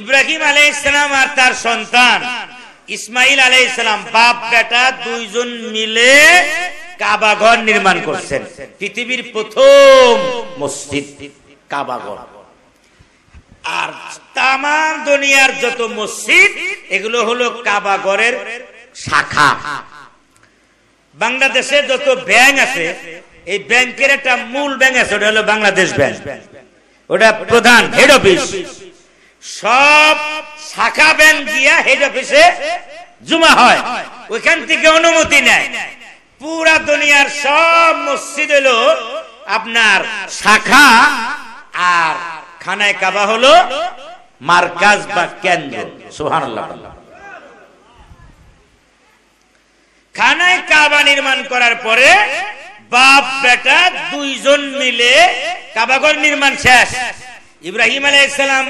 ইব্রাহিম আলাই ইসলাম আর তার সন্তান ইসমাইল আলাই ইসলাম বাপ বেটা দুইজন মিলে কাবাঘর নির্মাণ করছেন পৃথিবীর প্রথম মসজিদ ঘর আর তামাম দুনিয়ার যত মসজিদ এগুলো হলো ঘরের শাখা বাংলাদেশে যত ব্যাংক আছে এই ব্যাংকের একটা মূল ব্যাংক আছে ওটা হলো বাংলাদেশ ব্যাংক ওটা প্রধান হেড অফিস সব শাখা ব্যাংক গিয়া হেড অফিসে জমা হয় ওইখান থেকে অনুমতি নেয় পুরা দুনিয়ার সব মসজিদ হলো আপনার শাখা আর খানায় কাবা হলো মার্কাজ বা কেন্দ্র সোহান খানায় কাবা নির্মাণ করার পরে বাপ বেটা দুইজন মিলে কাবাঘর নির্মাণ শেষ ইব্রাহিম আলাইসালাম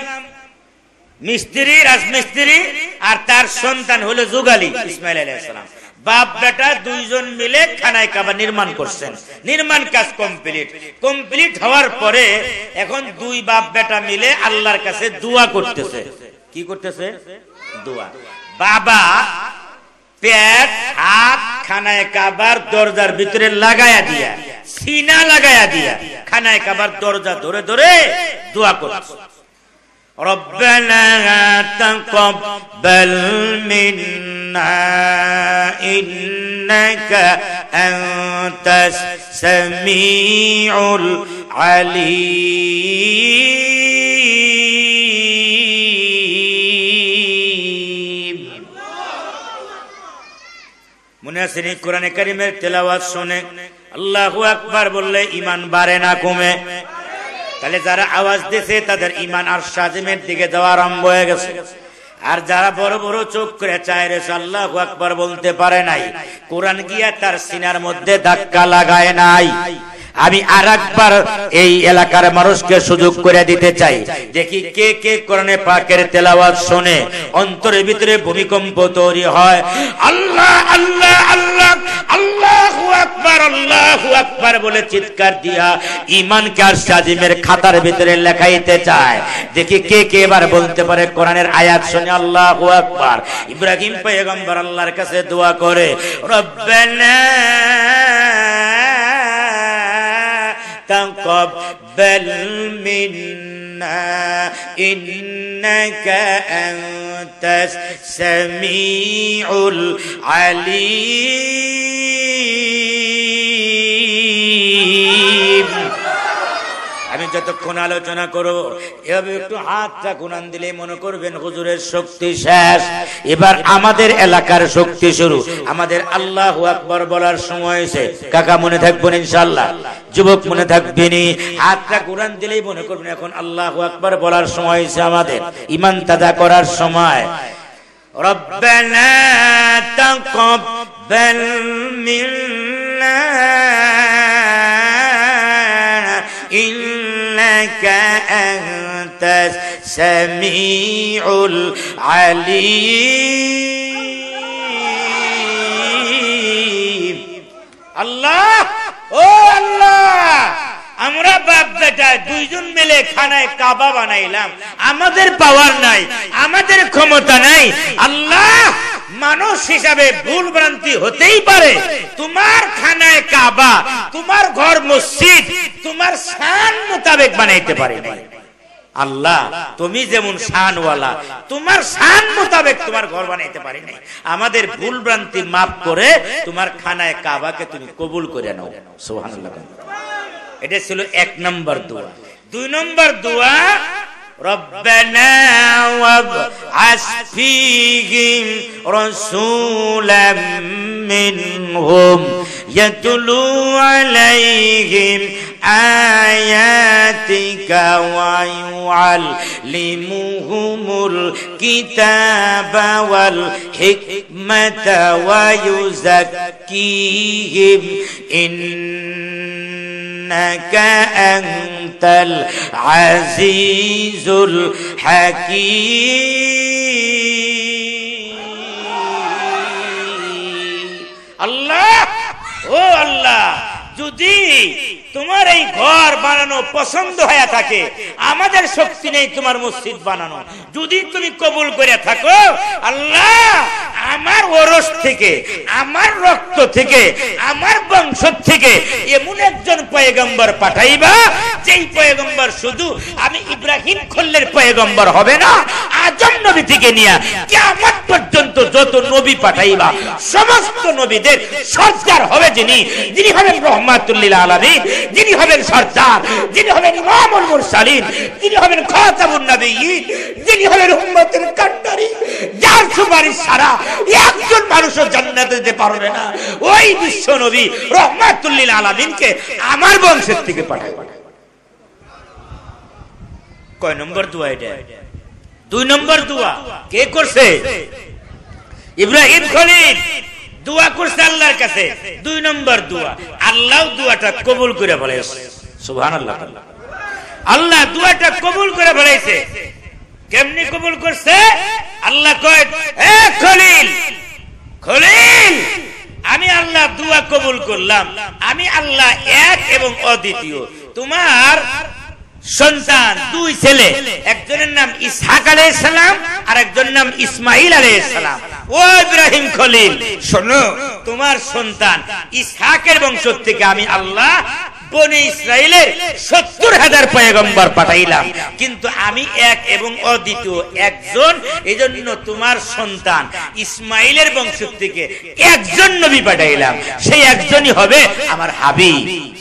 মিস্ত্রি রাজমিস্ত্রি আর তার সন্তান হলো যুগালী ইসমাইল আলাইসালাম বাপ বেটা দুইজন মিলে খানায় কাবা নির্মাণ করছেন নির্মাণ কাজ কমপ্লিট কমপ্লিট হওয়ার পরে এখন দুই বাপ বেটা মিলে আল্লাহর কাছে দোয়া করতেছে কি করতেছে দোয়া বাবা পেট হাত খানায় কাবার দরজার ভিতরে লাগায়া দিয়া সিনা লাগায়া দিয়া খানায় কাবার দরজা ধরে ধরে দোয়া করছে ربنا تقبل منا إنك أنت السميع العليم মুনাসিনী কোরআনে কারিমের তেলাওয়াত শুনে আল্লাহু আকবার বললে ইমান বাড়ে না কমে তাহলে যারা আওয়াজ দিছে তাদের ইমান আর সাজিমের দিকে যাওয়া আরম্ভ হয়ে গেছে আর যারা বড় বড় চোখ করে চায় রে আল্লাহ আকবার বলতে পারে নাই কোরআন গিয়া তার সিনার মধ্যে ধাক্কা লাগায় নাই আমি আর একবার এই এলাকার মানুষকে সুযোগ করে দিতে চাই দেখি কে কে কোরআনে পাকের তেলাওয়াত শুনে অন্তরের ভিতরে ভূমিকম্প তৈরি হয় আল্লাহ আল্লাহ আল্লাহ আল্লাহু আকবার আল্লাহু আকবার বলে চিৎকার দিয়া ঈমানকে আর সাজিমের খাতার ভিতরে লেখাইতে চায় দেখি কে কে এবার বলতে পারে কোরআনের আয়াত শুনে আল্লাহু আকবার ইব্রাহিম পয়গম্বর আল্লাহর কাছে দোয়া করে রব্বানা تقبل منا إنك أنت السميع العليم যতক্ষণ আলোচনা করো এভাবে একটু হাতটা গুনান দিলে মনে করবেন হুজুরের শক্তি শেষ এবার আমাদের এলাকার শক্তি শুরু আমাদের আল্লাহ আকবর বলার সময় এসে কাকা মনে থাকবেন ইনশাল্লাহ যুবক মনে থাকবেনি হাতটা গুনান দিলেই মনে করবেন এখন আল্লাহ আকবর বলার সময় এসে আমাদের ইমান তাজা করার সময় ربنا تقبل منا إنك أنت السميع العليم الله ও আল্লাহ আমরা বাপ বেটা দুইজন মিলে খানায় কাবা বানাইলাম আমাদের পাওয়ার নাই আমাদের ক্ষমতা নাই আল্লাহ মানুষ হিসাবে ভুল ভ্রান্তি হতেই পারে তোমার খানায় কাবা তোমার ঘর মসজিদ তোমার শান মোতাবেক বানাইতে পারে আল্লাহ তুমি যেমন শানওয়ালা তোমার শান মোতাবেক তোমার ঘর বানাইতে পারি নাই আমাদের ভুল ভ্রান্তি মাফ করে তোমার খানায় কাবাকে তুমি কবুল করে নাও সোহান এটা ছিল এক নম্বর দোয়া দুই নম্বর দোয়া ربنا وابعث فيهم رسولا منهم يتلو عليهم آياتك ويعلمهم الكتاب والحكمة ويزكيهم إن إنك أنت العزيز الحكيم الله هو الله যদি তোমার এই ঘর বানানো পছন্দ হয়ে থাকে আমাদের শক্তি নেই তোমার মসজিদ বানানো যদি তুমি কবুল করে থাকো আল্লাহ আমার ওরস থেকে আমার রক্ত থেকে আমার বংশ থেকে এমন একজন পয়গম্বর পাঠাইবা যেই পয়গম্বর শুধু আমি ইব্রাহিম খল্লের পয়গম্বর হবে না আজম নবী থেকে নিয়ে কেমন পর্যন্ত যত নবী পাঠাইবা সমস্ত নবীদের সর্দার হবে যিনি যিনি হবেন রহমাতুল্লিল আলমিন যিনি হবেন সর্দার যিনি হবেন ইমামুল মুরসালিন যিনি হবেন খাতামুন নবীন যিনি হলেন উম্মতের কান্ডারি যার সুপারিশ ছাড়া একজন মানুষও জান্নাতে যেতে পারবে না ওই বিশ্ব নবী রহমাতুল্লিল আলমিনকে আমার বংশের থেকে পাঠাই কয় নম্বর দোয়া এটা দুই নম্বর দোয়া কে করছে ইব্রাহিম খলিল দোয়া করছে আল্লাহর কাছে দুই নম্বর দোয়া আল্লাহ দোয়াটা কবুল করে বলেছে সুহান আল্লাহ আল্লাহ দোয়াটা কবুল করে বলেছে কেমনি কবুল করছে আল্লাহ কয় খলিল খলিল আমি আল্লাহ দোয়া কবুল করলাম আমি আল্লাহ এক এবং অদ্বিতীয় তোমার সন্তান দুই ছেলে একজনের নাম ইসহাক আলাই সালাম আর একজনের নাম ইসমাইল আলাই সালাম ও ইব্রাহিম খলিল শোনো তোমার সন্তান ইসহাকের বংশ থেকে আমি আল্লাহ বনে ইসরায়েলের সত্তর হাজার পয়গম্বর পাঠাইলাম কিন্তু আমি এক এবং অদ্বিতীয় একজন এজন্য তোমার সন্তান ইসমাইলের বংশ থেকে একজন নবী পাঠাইলাম সেই একজনই হবে আমার হাবি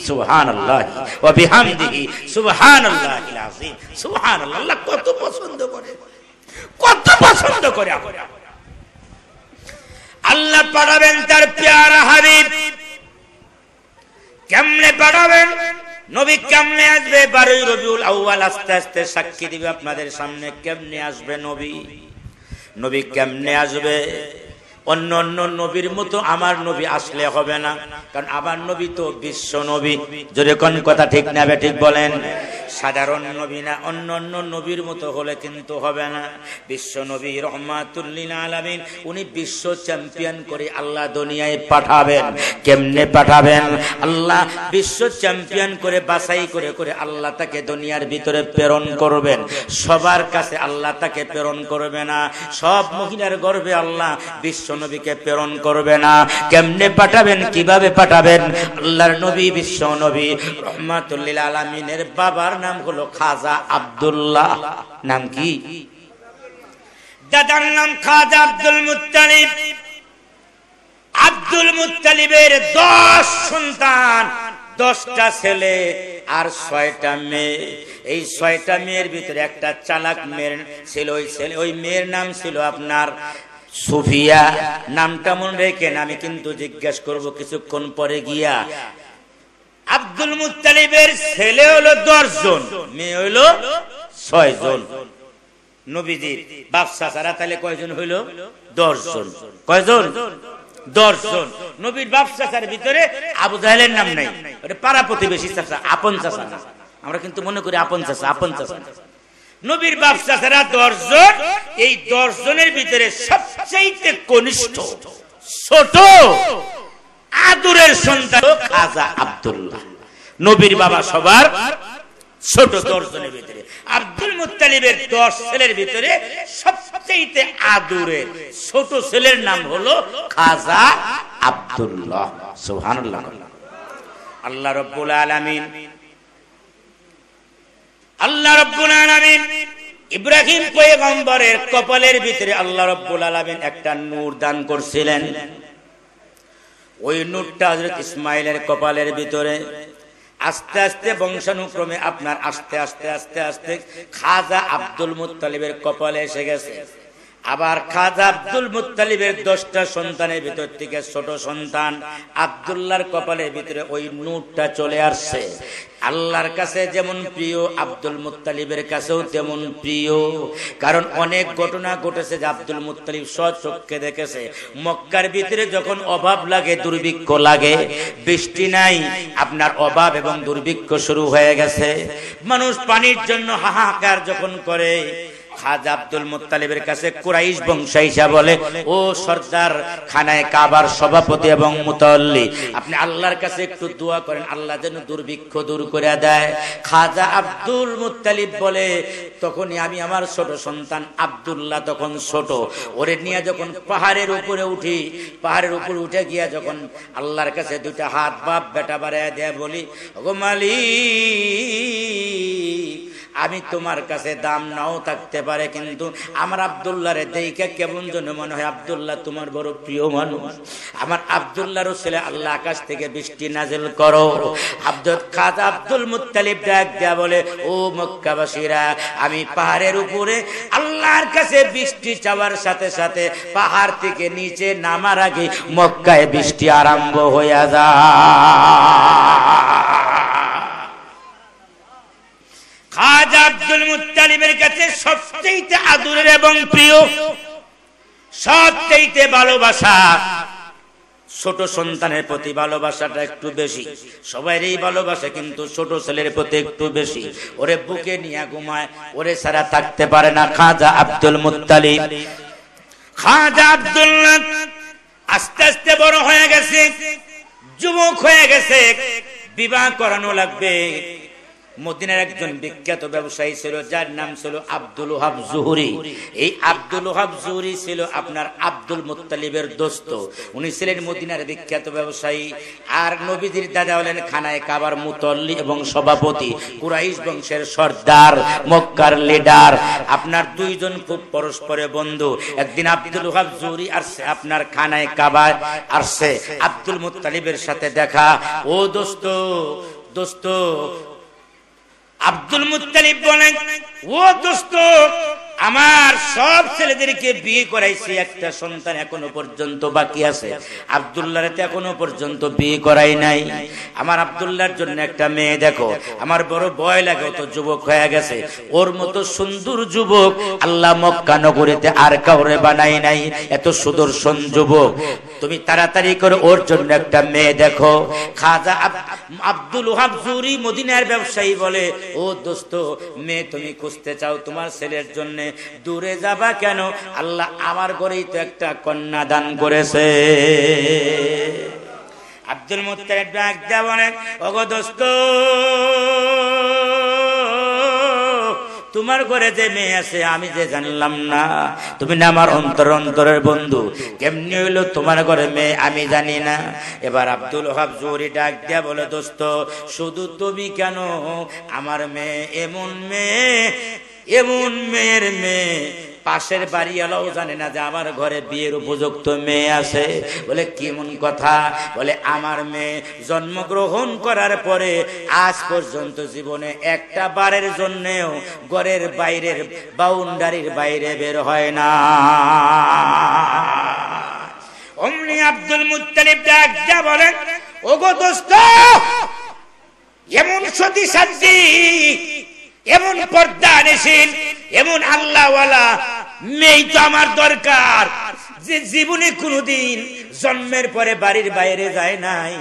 সুবহানাল্লাহ ওয়া বিহামদিহি সুবহানাল্লাহ আযীম সুবহানাল্লাহ আল্লাহ কত পছন্দ করে কত পছন্দ করে আল্লাহ পাঠাবেন তার প্যারা হাবিব কেমনে পাঠাবেন নবী কেমনে আসবে বারোই রবিউল আউ্বাল আস্তে আস্তে সাক্ষী দিবে আপনাদের সামনে কেমনে আসবে নবী নবী কেমনে আসবে অন্য অন্য নবীর মতো আমার নবী আসলে হবে না কারণ আমার নবী তো বিশ্ব নবী যদি কোন কথা ঠিক না ঠিক বলেন সাধারণ নবী না অন্য অন্য নবীর মতো হলে কিন্তু হবে না বিশ্ব নবী রহমাতুল্লিন আলমিন উনি বিশ্ব চ্যাম্পিয়ন করে আল্লাহ দুনিয়ায় পাঠাবেন কেমনে পাঠাবেন আল্লাহ বিশ্ব চ্যাম্পিয়ন করে বাছাই করে করে আল্লাহ তাকে দুনিয়ার ভিতরে প্রেরণ করবেন সবার কাছে আল্লাহ তাকে প্রেরণ করবে না সব মহিলার গর্বে আল্লাহ বিশ্ব নবীকে প্রেরণ করবে না কেমনে পাঠাবেন কিভাবে পাঠাবেন আল্লাহর নবী বিশ্ব নবী রহমাতুল্লিল আলমিনের বাবার নাম হলো খাজা আব্দুল্লাহ নাম কি দাদার নাম খাজা আব্দুল মুতালিব আব্দুল মুতালিবের দশ সন্তান দশটা ছেলে আর ছয়টা মেয়ে এই ছয়টা মেয়ের ভিতরে একটা চালাক মেয়ের ছিল ওই ছেলে ওই মেয়ের নাম ছিল আপনার সুফিয়া নামটা মনে রেখে আমি কিন্তু জিজ্ঞাসা করব কিছুক্ষণ পরে গিয়া আব্দুল মুতালিবের ছেলে হলো দশজন মেয়ে হলো ছয় জন নবীজির বাপসা ছাড়া তাহলে কয়জন হইল দশজন কয়জন দর্শন নবীর বাপসা চাচার ভিতরে আবু জাহেলের নাম নাই ওটা পাড়া প্রতিবেশী চাচা আপন চাচা আমরা কিন্তু মনে করি আপন চাচা আপন চাচা নবীর বাপসা ছাড়া দর্শন এই দর্শনের ভিতরে সবচেয়ে কনিষ্ঠ ছোট আদুরের সন্তান খাজা আব্দুল্লাহ নবীর বাবা সবার ছোট দর্জনের ভিতরে আব্দুল মুতালিবের দশ ছেলের ভিতরে সবচেয়ে আদুরের ছোট ছেলের নাম হলো খাজা আব্দুল্লাহ সুবহানাল্লাহ আল্লাহ রব্বুল আলামিন আল্লাহ রব্বুল আলামিন ইব্রাহিম পয়গম্বরের কপালের ভিতরে আল্লাহ রব্বুল আলামিন একটা নূর দান করছিলেন ওই নুটটা হজরত ইসমাইলের কপালের ভিতরে আস্তে আস্তে বংশানুক্রমে আপনার আস্তে আস্তে আস্তে আস্তে খাজা আব্দুল মুতালিবের কপালে এসে গেছে আবার খাজা আব্দুল মুতালিবের দশটা সন্তানের ভিতর থেকে ছোট সন্তান আবদুল্লার কপালের ভিতরে ওই নূরটা চলে আসছে আল্লাহর কাছে যেমন প্রিয় আব্দুল মুতালিবের কাছেও তেমন প্রিয় কারণ অনেক ঘটনা ঘটেছে যে আব্দুল মুতালিব স্বচক্ষে দেখেছে মক্কার ভিতরে যখন অভাব লাগে দুর্ভিক্ষ লাগে বৃষ্টি নাই আপনার অভাব এবং দুর্ভিক্ষ শুরু হয়ে গেছে মানুষ পানির জন্য হাহাকার যখন করে খাজা আব্দুল মুতালিবের কাছে কুরাইশ বংশ হিসাবে বলে ও সর্দার খানায় কাবার সভাপতি এবং মুতাল্লি আপনি আল্লাহর কাছে একটু দোয়া করেন আল্লাহ যেন দুর্ভিক্ষ দূর করে দেয় খাজা আব্দুল মুতালিব বলে তখনই আমি আমার ছোট সন্তান আব্দুল্লাহ তখন ছোট ওরে নিয়ে যখন পাহাড়ের উপরে উঠি পাহাড়ের উপরে উঠে গিয়া যখন আল্লাহর কাছে দুটা হাত বাপ বেটা বাড়ায় দেয়া বলি ও মালিক আমি তোমার কাছে দাম নাও থাকতে পারে কিন্তু আমার আবদুল্লাহরে দেইকে কেমন জন্য মনে হয় আবদুল্লাহ তোমার বড় প্রিয় মানুষ আমার আবদুল্লাহর ছেলে আল্লাহ আকাশ থেকে বৃষ্টি নাজিল করো আব্দুল খাজা আব্দুল মুতালিব ডাক দেয়া বলে ও মক্কাবাসীরা আমি পাহাড়ের উপরে আল্লাহর কাছে বৃষ্টি চাওয়ার সাথে সাথে পাহাড় থেকে নিচে নামার আগে মক্কায় বৃষ্টি আরম্ভ হইয়া যায় খাজা আব্দুল মুতালিমের কাছে সবচেয়ে আদুরের এবং প্রিয় সবচেয়ে ভালোবাসা ছোট সন্তানের প্রতি ভালোবাসাটা একটু বেশি সবাইর এই ভালোবাসা কিন্তু ছোট ছেলের প্রতি একটু বেশি ওরে বুকে নিয়ে ঘুমায় ওরে সারা থাকতে পারে না খাজা আব্দুল মুতালি খাজা আব্দুল আস্তে আস্তে বড় হয়ে গেছে যুবক হয়ে গেছে বিবাহ করানো লাগবে মদিনার একজন বিখ্যাত ব্যবসায়ী ছিল যার নাম ছিল আব্দুল হাব জুহুরি এই আব্দুল হাব জুহুরি ছিল আপনার আব্দুল মুতালিবের দোস্ত উনি ছিলেন মদিনার বিখ্যাত ব্যবসায়ী আর নবীজির দাদা হলেন খানায় কাবার মুতল্লি এবং সভাপতি কুরাইশ বংশের সর্দার মক্কার লিডার আপনার দুইজন খুব পরস্পরে বন্ধু একদিন আব্দুল হাব জুহুরি আসছে আপনার খানায় কাবার আসছে আব্দুল মুতালিবের সাথে দেখা ও দোস্ত দোস্ত আব্দুল মুতালিব বলেন ও দোস্ত আমার সব ছেলেদেরকে বিয়ে করাইছি একটা সন্তান এখনো পর্যন্ত বাকি আছে আবদুল্লাহ এখনো পর্যন্ত বিয়ে করাই নাই আমার আবদুল্লাহর জন্য একটা মেয়ে দেখো আমার বড় বয় লাগে তো যুবক হয়ে গেছে ওর মতো সুন্দর যুবক আল্লাহ মক্কা নগরীতে আর কাউরে বানাই নাই এত সুদর্শন যুবক তুমি তাড়াতাড়ি করে ওর জন্য একটা মেয়ে দেখো খাজা আব্দুল ওহাব মদিনার ব্যবসায়ী বলে ও দোস্ত মেয়ে তুমি খুঁজতে চাও তোমার ছেলের জন্যে দূরে যাবা কেন আল্লাহ আমার ঘরেই তো একটা কন্যা দান করেছে আব্দুল মুত্তার তোমার ঘরে যে মেয়ে আছে আমি যে জানলাম না তুমি না আমার অন্তর অন্তরের বন্ধু কেমনি হইলো তোমার ঘরে মেয়ে আমি জানি না এবার আব্দুল হাব জোরি ডাক দিয়া বলে দোস্ত শুধু তুমি কেন আমার মেয়ে এমন মেয়ে এমন মেয়ের মেয়ে পাশের বাড়ি এলাও জানে না যে আমার ঘরে বিয়ের উপযুক্ত মেয়ে আছে বলে কেমন কথা বলে আমার মেয়ে জন্মগ্রহণ করার পরে আজ পর্যন্ত জীবনে একটা বারের জন্যেও ঘরের বাইরের বাউন্ডারির বাইরে বের হয় না অমনি আব্দুল মুতালিব যা বলেন গো দোস্ত এমন সতী সাজ্জি পর্দা আনেছেন এমন আল্লাহওয়ালা মেয়ে তো আমার দরকার যে জীবনে কোনদিন জন্মের পরে বাড়ির বাইরে যায় নাই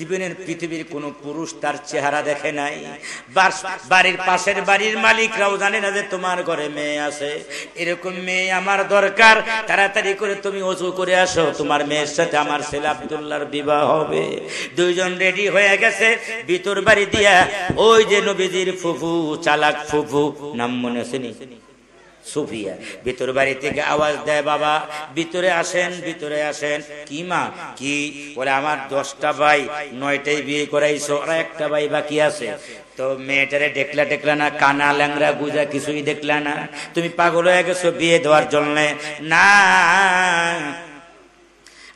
জীবনের পৃথিবীর কোন পুরুষ তার চেহারা দেখে নাই বাড়ির পাশের বাড়ির মালিকরাও জানে না যে তোমার ঘরে মেয়ে আছে এরকম মেয়ে আমার দরকার তাড়াতাড়ি করে তুমি অজু করে আসো তোমার মেয়ের সাথে আমার ছেলে আবদুল্লার বিবাহ হবে দুইজন রেডি হয়ে গেছে ভিতর বাড়ি দিয়া ওই যে নবীজির ফুফু চালাক ফুফু নাম মনে শুনি সুফিয়া ভিতর বাড়ি থেকে আওয়াজ দেয় বাবা ভিতরে আসেন ভিতরে আসেন কি মা কি বলে আমার দশটা ভাই নয়টাই বিয়ে করাইছো আর একটা ভাই বাকি আছে তো মেয়েটারে দেখলা ডেকলা না কানা ল্যাংরা গুজা কিছুই দেখলা না তুমি পাগল হয়ে গেছো বিয়ে দেওয়ার জন্য না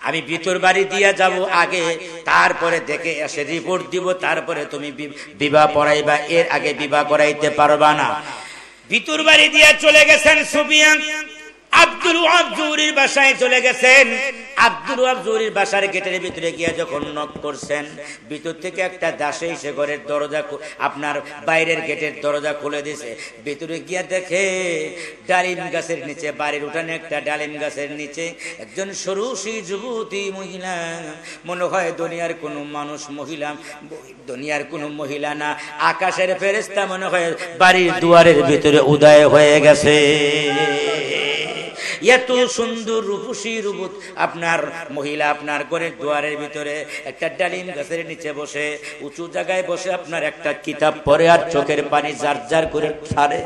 আমি ভিতর বাড়ি দিয়া যাব আগে তারপরে দেখে এসে রিপোর্ট দিব তারপরে তুমি বিবাহ পড়াইবা এর আগে বিবাহ করাইতে পারবা না ভিতর বাড়ি দিয়ে চলে গেছেন সুফিয়ান আব্দুল আবজুরির বাসায় চলে গেছেন আব্দুল আবজুরির বাসার গেটের ভিতরে গিয়ে যখন নক করছেন ভিতর থেকে একটা দাসে এসে ঘরের দরজা আপনার বাইরের গেটের দরজা খুলে দিছে ভিতরে গিয়া দেখে ডালিম গাছের নিচে বাড়ির উঠানে একটা ডালিম গাছের নিচে একজন সরুষী যুবতী মহিলা মনে হয় দুনিয়ার কোনো মানুষ মহিলা দুনিয়ার কোনো মহিলা না আকাশের ফেরেস্তা মনে হয় বাড়ির দুয়ারের ভিতরে উদয় হয়ে গেছে এত সুন্দর রূপসী রূপ আপনার মহিলা আপনার ঘরে দুয়ারের ভিতরে একটা ডালিম গাছের নিচে বসে উঁচু জায়গায় বসে আপনার একটা কিতাব পরে আর চোখের পানি জার জার করে ছাড়ে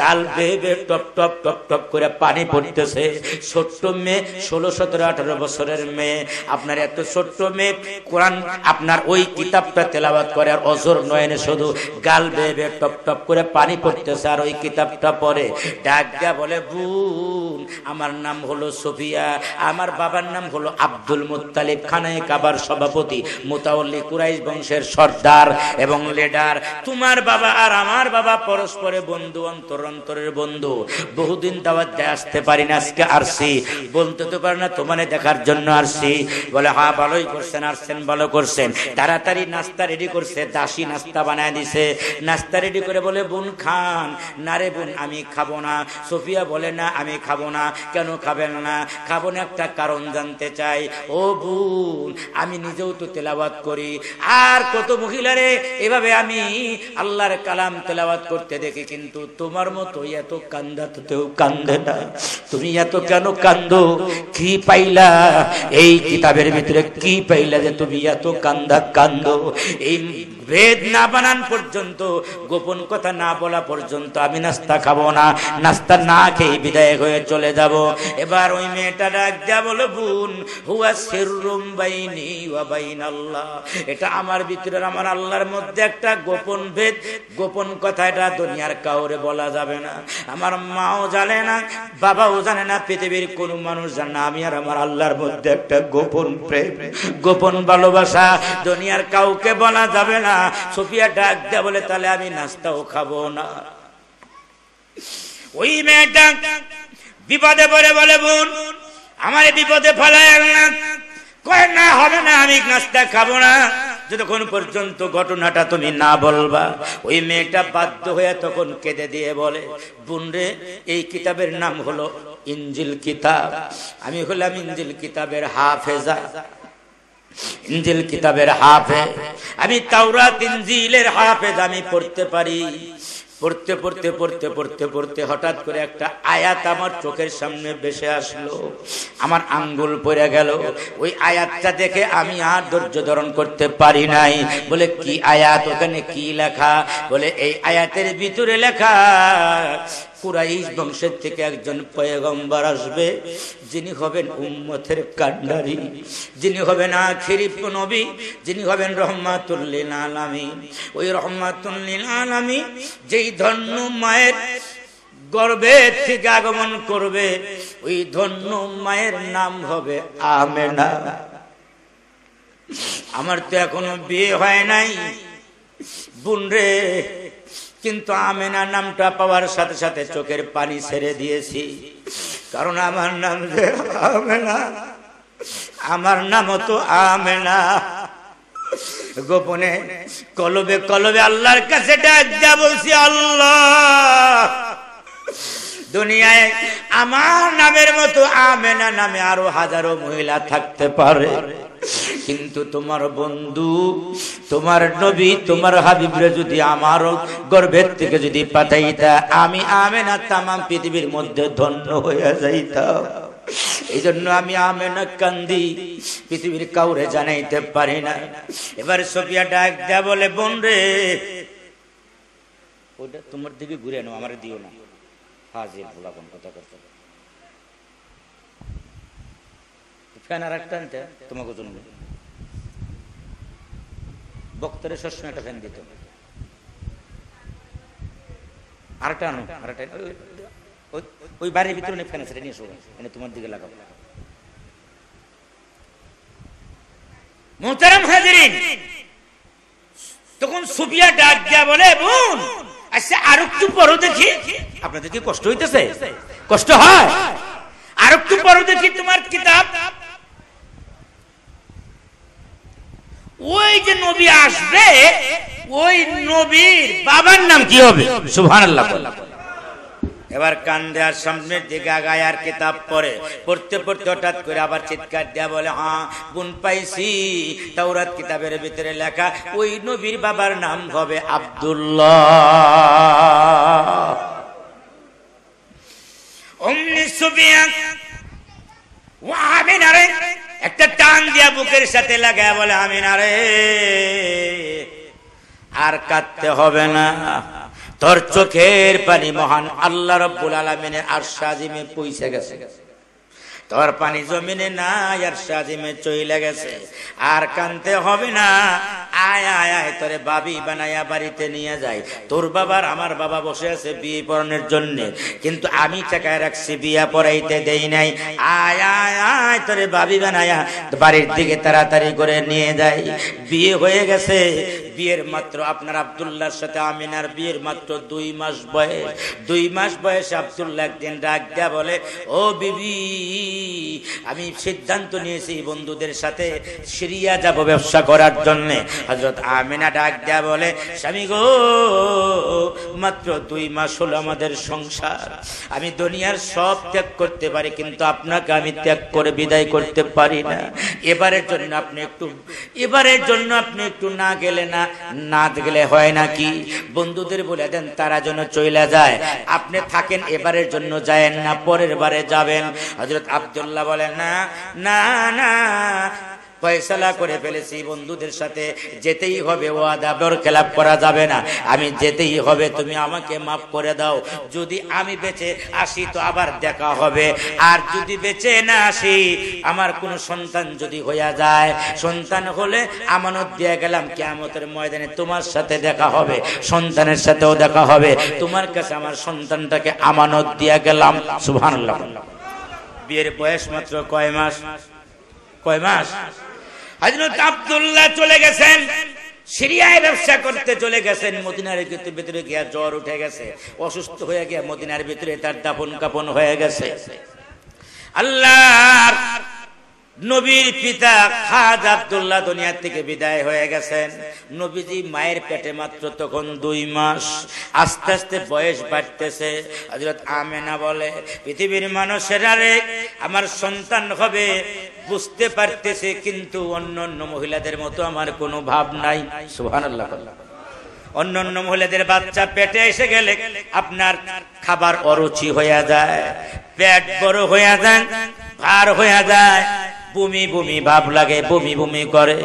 গাল বেয়ে টপ টপ টপ টপ করে পানি পড়তেছে ছোট্ট মেয়ে ষোলো সতেরো আঠারো বছরের মেয়ে আপনার এত ছোট্ট মেয়ে কোরআন আপনার ওই কিতাবটা তেলাবাত করে আর অজর নয়নে শুধু গাল বেয়ে টপ টপ করে পানি পড়তেছে আর ওই কিতাবটা পরে ডাক বলে বুন আমার নাম হলো সফিয়া আমার বাবার নাম হলো আব্দুল মুতালিব খানায় কাবার সভাপতি মোতাউল্লি কুরাইশ বংশের সর্দার এবং লেডার তোমার বাবা আর আমার বাবা পরস্পরে বন্ধু অন্তর অন্তরের বন্ধু বহুদিন দাওয়াত দেয় আসতে পারি না আজকে আরছি বলতে তো পারে না তোমারে দেখার জন্য আরছি বলে হা ভালোই করছেন আসছেন ভালো করছেন তাড়াতাড়ি নাস্তা রেডি করছে দাসী নাস্তা বানায় দিছে নাস্তা রেডি করে বলে বোন খান না রে বোন আমি খাবো না সফিয়া বলে না আমি খাবো না না কেন খাবেন না খাবো না একটা কারণ জানতে চাই ও বোন আমি নিজেও তো তেলাবাত করি আর কত মহিলারে এভাবে আমি আল্লাহর কালাম তেলাবাত করতে দেখি কিন্তু তোমার মতো এত কান্দা তো তেও কান্দে না তুমি এত কেন কান্দো কি পাইলা এই কিতাবের ভিতরে কি পাইলা যে তুমি এত কান্দা কান্দো এই ভেদ না বানান পর্যন্ত গোপন কথা না বলা পর্যন্ত আমি নাস্তা খাবো না নাস্তা না খেয়ে বিদায় হয়ে চলে যাব এবার ওই মেয়েটা ডাক যা বলো বোন হুয়া সিররুম বাইনি বাইন আল্লাহ এটা আমার ভিতরে আমার আল্লাহর মধ্যে একটা গোপন ভেদ গোপন কথা এটা দুনিয়ার কাউরে বলা যাবে না আমার মাও জানে না বাবাও জানে না পৃথিবীর কোন মানুষ জানে না আমি আর আমার আল্লাহর মধ্যে একটা গোপন প্রেম গোপন ভালোবাসা দুনিয়ার কাউকে বলা যাবে না না সোফিয়া ডাক দেয়া বলে তাহলে আমি নাস্তাও খাবো না ওই মেয়েটা বিপদে পড়ে বলে বোন আমার বিপদে ফেলায় না কয় না হবে না আমি নাস্তা খাবো না যতক্ষণ পর্যন্ত ঘটনাটা তুমি না বলবা ওই মেয়েটা বাধ্য হয়ে তখন কেঁদে দিয়ে বলে বোন রে এই কিতাবের নাম হলো ইঞ্জিল কিতাব আমি হলাম ইঞ্জিল কিতাবের হাফেজা ইঞ্জিল কিতাবের হাফে আমি তাওরা তিনজিলের হাফেজ আমি পড়তে পারি পড়তে পড়তে পড়তে পড়তে পড়তে হঠাৎ করে একটা আয়াত আমার চোখের সামনে বেসে আসলো আমার আঙ্গুল পড়ে গেল ওই আয়াতটা দেখে আমি আর ধৈর্য ধারণ করতে পারি নাই বলে কি আয়াত ওখানে কি লেখা বলে এই আয়াতের ভিতরে লেখা কুরাইশ বংশের থেকে একজন পয়গম্বর আসবে যিনি হবেন উম্মতের কান্ডারি যিনি হবেন আখেরি নবী যিনি হবেন রহমাতুল্লিল আলামী ওই রহমাতুল্লিল আলামী যেই ধন্য মায়ের গর্বে থেকে আগমন করবে ওই ধন্য মায়ের নাম হবে আমেনা আমার তো এখনো বিয়ে হয় নাই বোন রে কিন্তু আমেনা নামটা পাওয়ার সাথে সাথে চোখের পানি ছেড়ে দিয়েছি কারণ আমার নাম যে আমেনা আমার নামও তো আমেনা গোপনে কলবে কলবে আল্লাহর কাছে বলছি আল্লাহ দুনিয়ায় আমার নামের মতো আমেনা নামে আরো হাজারো মহিলা থাকতে পারে কিন্তু তোমার বন্ধু তোমার নবী তোমার হাবিবরে যদি আমার গর্ভের থেকে যদি পাঠাইতা আমি না তামাম পৃথিবীর মধ্যে ধন্য হইয়া যাইতাম এই জন্য আমি আমেনা কান্দি পৃথিবীর কাউরে জানাইতে পারি না এবার সোফিয়া ডাক দেয়া বলে বোন রে ওটা তোমার দিকে ঘুরে নাও আমার দিও না হাজির ভোলা কোন কথা করতে আর একটা আনতে তোমাকে জন্য বক্তারে সবসময় একটা ফ্যান দিত আরেকটা আনো আরেকটা ওই বাড়ির ভিতরে ফ্যান আছে নিয়ে শোনো তোমার দিকে লাগাবো মোহতারাম হাজিরিন তখন সুফিয়া ডাক দিয়া বলে বোন আচ্ছা আর একটু পরও দেখি আপনাদের কি কষ্ট হইতেছে কষ্ট হয় আর একটু পরও দেখি তোমার কিতাব ওই যে নবী আসবে ওই নবীর বাবার নাম কি হবে সুহান এবার কান দেওয়ার সামনের দিকে আগায় আর কিতাব পড়ে পড়তে পড়তে হঠাৎ করে আবার চিৎকার দেয়া বলে হ্যাঁ গুণ পাইছি তাওরাত কিতাবের ভিতরে লেখা ওই নবীর বাবার নাম হবে আবদুল্লাহ অমনি সুবিয়া ও আমিনা রে একটা টান দিয়া বুকের সাথে লাগায় বলে আমিনা রে আর কাঁদতে হবে না তোর চোখের পানি মহান আল্লাহ রব্বুল আলমিনের আর সাজিমে পৌঁছে গেছে গেছে তোর পানি জমিনে না আর সাজিমে চইলে গেছে আর কানতে হবে না আয় আয় আয় তোরে বাবি বানাইয়া বাড়িতে নিয়ে যাই তোর বাবার আমার বাবা বসে আছে বিয়ে পড়ানোর জন্য কিন্তু আমি টাকায় রাখছি বিয়া পড়াইতে দেই নাই আয় আয় আয় তোরে বাবি বানাইয়া বাড়ির দিকে তাড়াতাড়ি করে নিয়ে যাই বিয়ে হয়ে গেছে বিয়ের মাত্র আপনার আবদুল্লাহর সাথে আমিনার বিয়ের মাত্র দুই মাস বয়স দুই মাস বয়সে আব্দুল্লাহ একদিন রাগ দেয়া বলে ও বিবি আমি সিদ্ধান্ত নিয়েছি বন্ধুদের সাথে সিরিয়া যাব ব্যবসা করার জন্য হজরত আমিনা ডাক দেয়া বলে স্বামী গো মাত্র দুই মাস হলো আমাদের সংসার আমি দুনিয়ার সব ত্যাগ করতে পারি কিন্তু আপনাকে আমি ত্যাগ করে বিদায় করতে পারি না এবারের জন্য আপনি একটু এবারের জন্য আপনি একটু না গেলে না না গেলে হয় নাকি বন্ধুদের বলে দেন তারা যেন চইলা যায় আপনি থাকেন এবারের জন্য যায়েন না পরের বারে যাবেন হজরত আব্দুল আবদুল্লাহ বলেন না না না ফয়সালা করে ফেলেছি বন্ধুদের সাথে যেতেই হবে ও আদাবর খেলাপ করা যাবে না আমি যেতেই হবে তুমি আমাকে মাফ করে দাও যদি আমি বেঁচে আসি তো আবার দেখা হবে আর যদি বেঁচে না আসি আমার কোনো সন্তান যদি হইয়া যায় সন্তান হলে আমানত দিয়ে গেলাম কেমতের ময়দানে তোমার সাথে দেখা হবে সন্তানের সাথেও দেখা হবে তোমার কাছে আমার সন্তানটাকে আমানত দিয়ে গেলাম সুভান বিয়ের বয়স মাত্র কয় মাস কয় মাস চলে গেছেন সিরিয়ায় ব্যবসা করতে চলে গেছেন মদিনার ভিতরে গিয়া জ্বর উঠে গেছে অসুস্থ হয়ে গিয়া মদিনার ভিতরে তার দাপন কাপন হয়ে গেছে আল্লাহ নবীর পিতা খাজ আবদুল্লাহ দুনিয়ার থেকে বিদায় হয়ে গেছেন নবীজি মায়ের পেটে মাত্র তখন দুই মাস আস্তে আস্তে বয়স বাড়তেছে হজরত আমেনা বলে পৃথিবীর মানুষেরা রে আমার সন্তান হবে বুঝতে পারতেছে কিন্তু অন্য অন্য মহিলাদের মতো আমার কোনো ভাব নাই সুহান অন্য অন্য মহিলাদের বাচ্চা পেটে এসে গেলে আপনার খাবার অরুচি হয়ে যায় পেট বড় হয়ে যায় ভার হয়ে যায় বমি বমি ভাব লাগে বমি বমি করে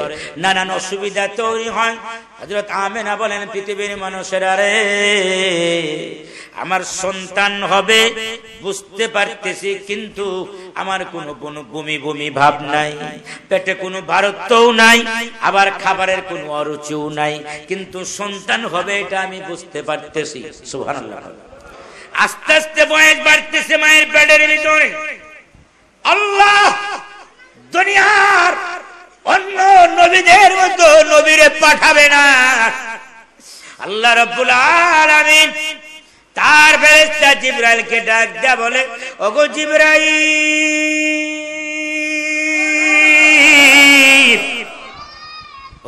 নানান অসুবিধা তৈরি হয় হজরত আমেনা বলেন পৃথিবীর মানুষেরা রে আমার সন্তান হবে বুঝতে পারতেছি কিন্তু আমার কোনো কোনো বমি বমি ভাব নাই পেটে কোনো ভারতও নাই আবার খাবারের কোনো অরুচিও নাই কিন্তু সন্তান হবে এটা আমি বুঝতে পারতেছি সুহান আস্তে আস্তে বয়স বাড়তেছে মায়ের পেটের ভিতরে আল্লাহ দুনিয়ার অন্য নবীদের মতো নবীরে পাঠাবে না আল্লাহ রব্বুল আলামিন তার ফেরেশতা জিব্রাইলকে ডাক দেয়া বলে ওগো জিব্রাইল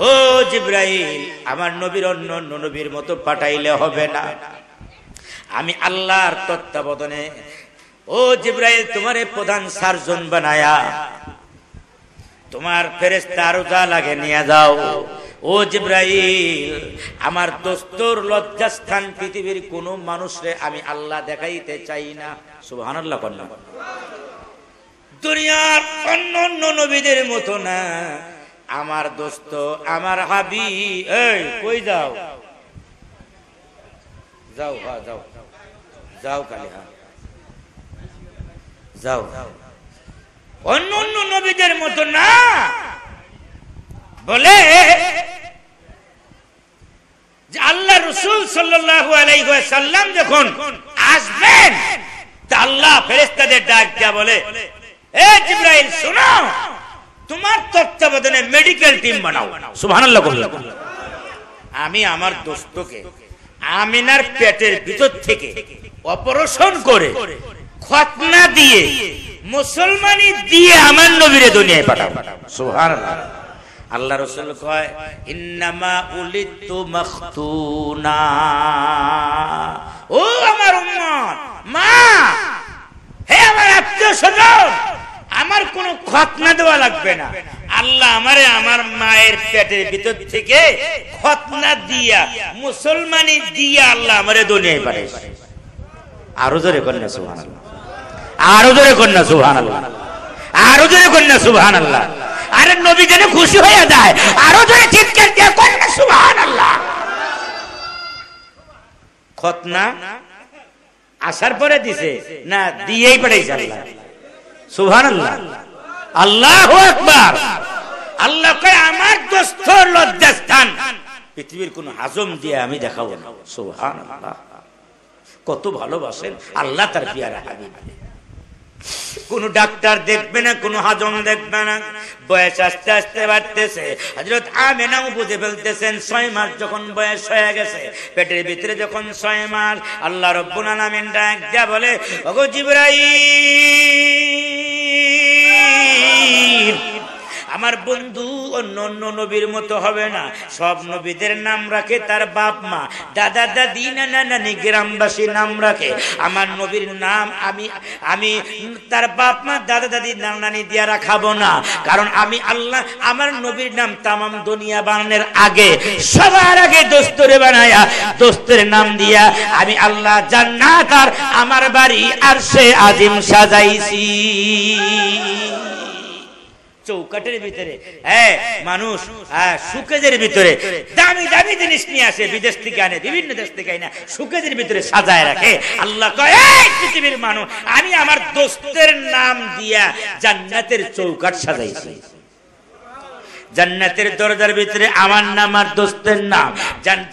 ও জিব্রাইল আমার নবীর অন্য অন্য নবীর মতো পাঠাইলে হবে না আমি আল্লাহর তত্ত্বাবধানে ও জিব্রাইল তোমারে প্রধান সার্জন বানায়া তোমার ফেরেস্তা আরো যা লাগে নিয়ে যাও ও জিব্রাইল আমার দোস্তর লজ্জাস্থান পৃথিবীর কোন মানুষরে আমি আল্লাহ দেখাইতে চাই না সুবহানাল্লাহ দুনিয়ার অন্য অন্য নবীদের মতো না আমার দোস্ত আমার হাবি এই কই যাও যাও হা হ্যাঁ, যাও যাও কালি হা যাও অন্য অন্য নবীদের মতো না বলে আল্লাহ রসুল সাল্লাম যখন আসবেন আল্লাহ ফেরেস্তাদের ডাক দেয়া বলে শোনো তোমার তত্ত্বাবধানে মেডিকেল টিম বানাও সুভান আমি আমার দোস্তকে আমিনার পেটের ভিতর থেকে অপারেশন করে খতনা দিয়ে মুসলমানি দিয়ে আমার নবীরে দুনিয়ায় পাঠাও সুহার আল্লাহ রসুল কয় ইন্নামা উলিতু মাখতুনা ও আমার উম্মত মা হে আমার আত্মীয় স্বজন আমার কোনো খতনা দেওয়া লাগবে না আল্লাহ আমারে আমার মায়ের পেটের ভিতর থেকে খতনা দিয়া মুসলমানি দিয়া আল্লাহ আমারে দুনিয়ায় পাঠাইছে আরো জোরে করেন আল্লাহ আরো জোরে কন্যা সুহান আল্লাহ আরো জোরে কন্যা সুহান আল্লাহ আরে নবী যেন খুশি হয়ে যায় আরো জোরে চিৎকার দিয়ে কন্যা সুহান আল্লাহ খতনা আসার পরে দিছে না দিয়েই পাঠাইছে আল্লাহ সুহান আল্লাহ আল্লাহ একবার আল্লাহ কয় আমার দোস্ত লজ্জাস্থান পৃথিবীর কোন হাজম দিয়ে আমি দেখাবো না সুহান আল্লাহ কত ভালোবাসেন আল্লাহ তার পিয়ারা হাবিব কোন ডাক্তার দেখবে না কোন হাজম দেখবে না বয়স আস্তে আস্তে বাড়তেছে হজরত আমেনাও বুঝে ফেলতেছেন ছয় মাস যখন বয়স হয়ে গেছে পেটের ভিতরে যখন ছয় মাস আল্লাহ রব্বুল আলামিন ডাক দিয়া বলে ওগো আমার বন্ধু অন্য অন্য নবীর মতো হবে না সব নবীদের নাম রাখে তার বাপ মা দাদা দাদি নানা নানি গ্রামবাসী নাম রাখে আমার নবীর নাম আমি আমি তার বাপ মা দাদা দাদি নানা নানি দিয়া রাখাবো না কারণ আমি আল্লাহ আমার নবীর নাম তামাম দুনিয়া বানানোর আগে সবার আগে দোস্তরে বানায়া দোস্তের নাম দিয়া আমি আল্লাহ জান্নাত আর আমার বাড়ি আর সে আজিম সাজাইছি চৌকাটের ভিতরে হ্যাঁ মানুষ সুকেজের ভিতরে দামি দামি জিনিস নিয়ে আসে বিদেশ থেকে আনে বিভিন্ন দেশ থেকে আনে সুকেজের ভিতরে সাজায় রাখে আল্লাহ কয় পৃথিবীর মানুষ আমি আমার দোস্তের নাম দিয়া জান্নাতের চৌকাট সাজাইছি জান্নাতের দরজার ভিতরে আমার নাম আর দোস্তের নাম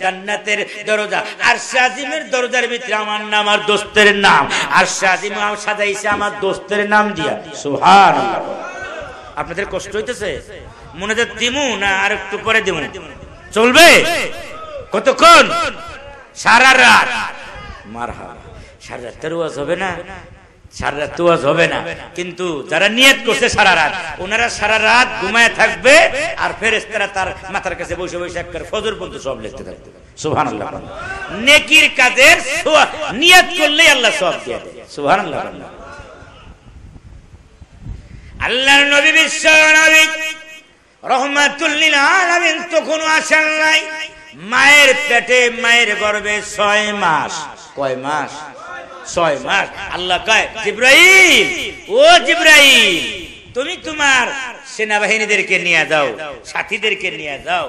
জান্নাতের দরজা আর শাহিমের দরজার ভিতরে আমার নাম আর দোস্তের নাম আর শাহিম সাজাইছে আমার দোস্তের নাম দিয়া সুহান আপনাদের কষ্ট হইতেছে মনে যে দিমু না আর একটু পরে দিমু চলবে কতক্ষণ সারা রাত মারহা সারা রাত ওয়াজ হবে না সারা রাত ওয়াজ হবে না কিন্তু যারা নিয়ত করছে সারা রাত ওনারা সারা রাত ঘুমায় থাকবে আর ফের ফেরেস্তারা তার মাথার কাছে বসে বসে এক ফজর পর্যন্ত সব লিখতে থাকবে সুহান নেকির কাজের নিয়ত করলেই আল্লাহ সব দিয়ে দেয় সুহান আল্লাহ আল্লাহর নবী বিশ্ব নবী রহমাতুল্লিল আলামিন তখন আসেন নাই মায়ের পেটে মায়ের গর্বে ছয় মাস কয় মাস ছয় মাস আল্লাহ কয় জিব্রাহিম ও জিব্রাহিম তুমি তোমার সেনাবাহিনীদেরকে নিয়ে যাও সাথীদেরকে নিয়ে যাও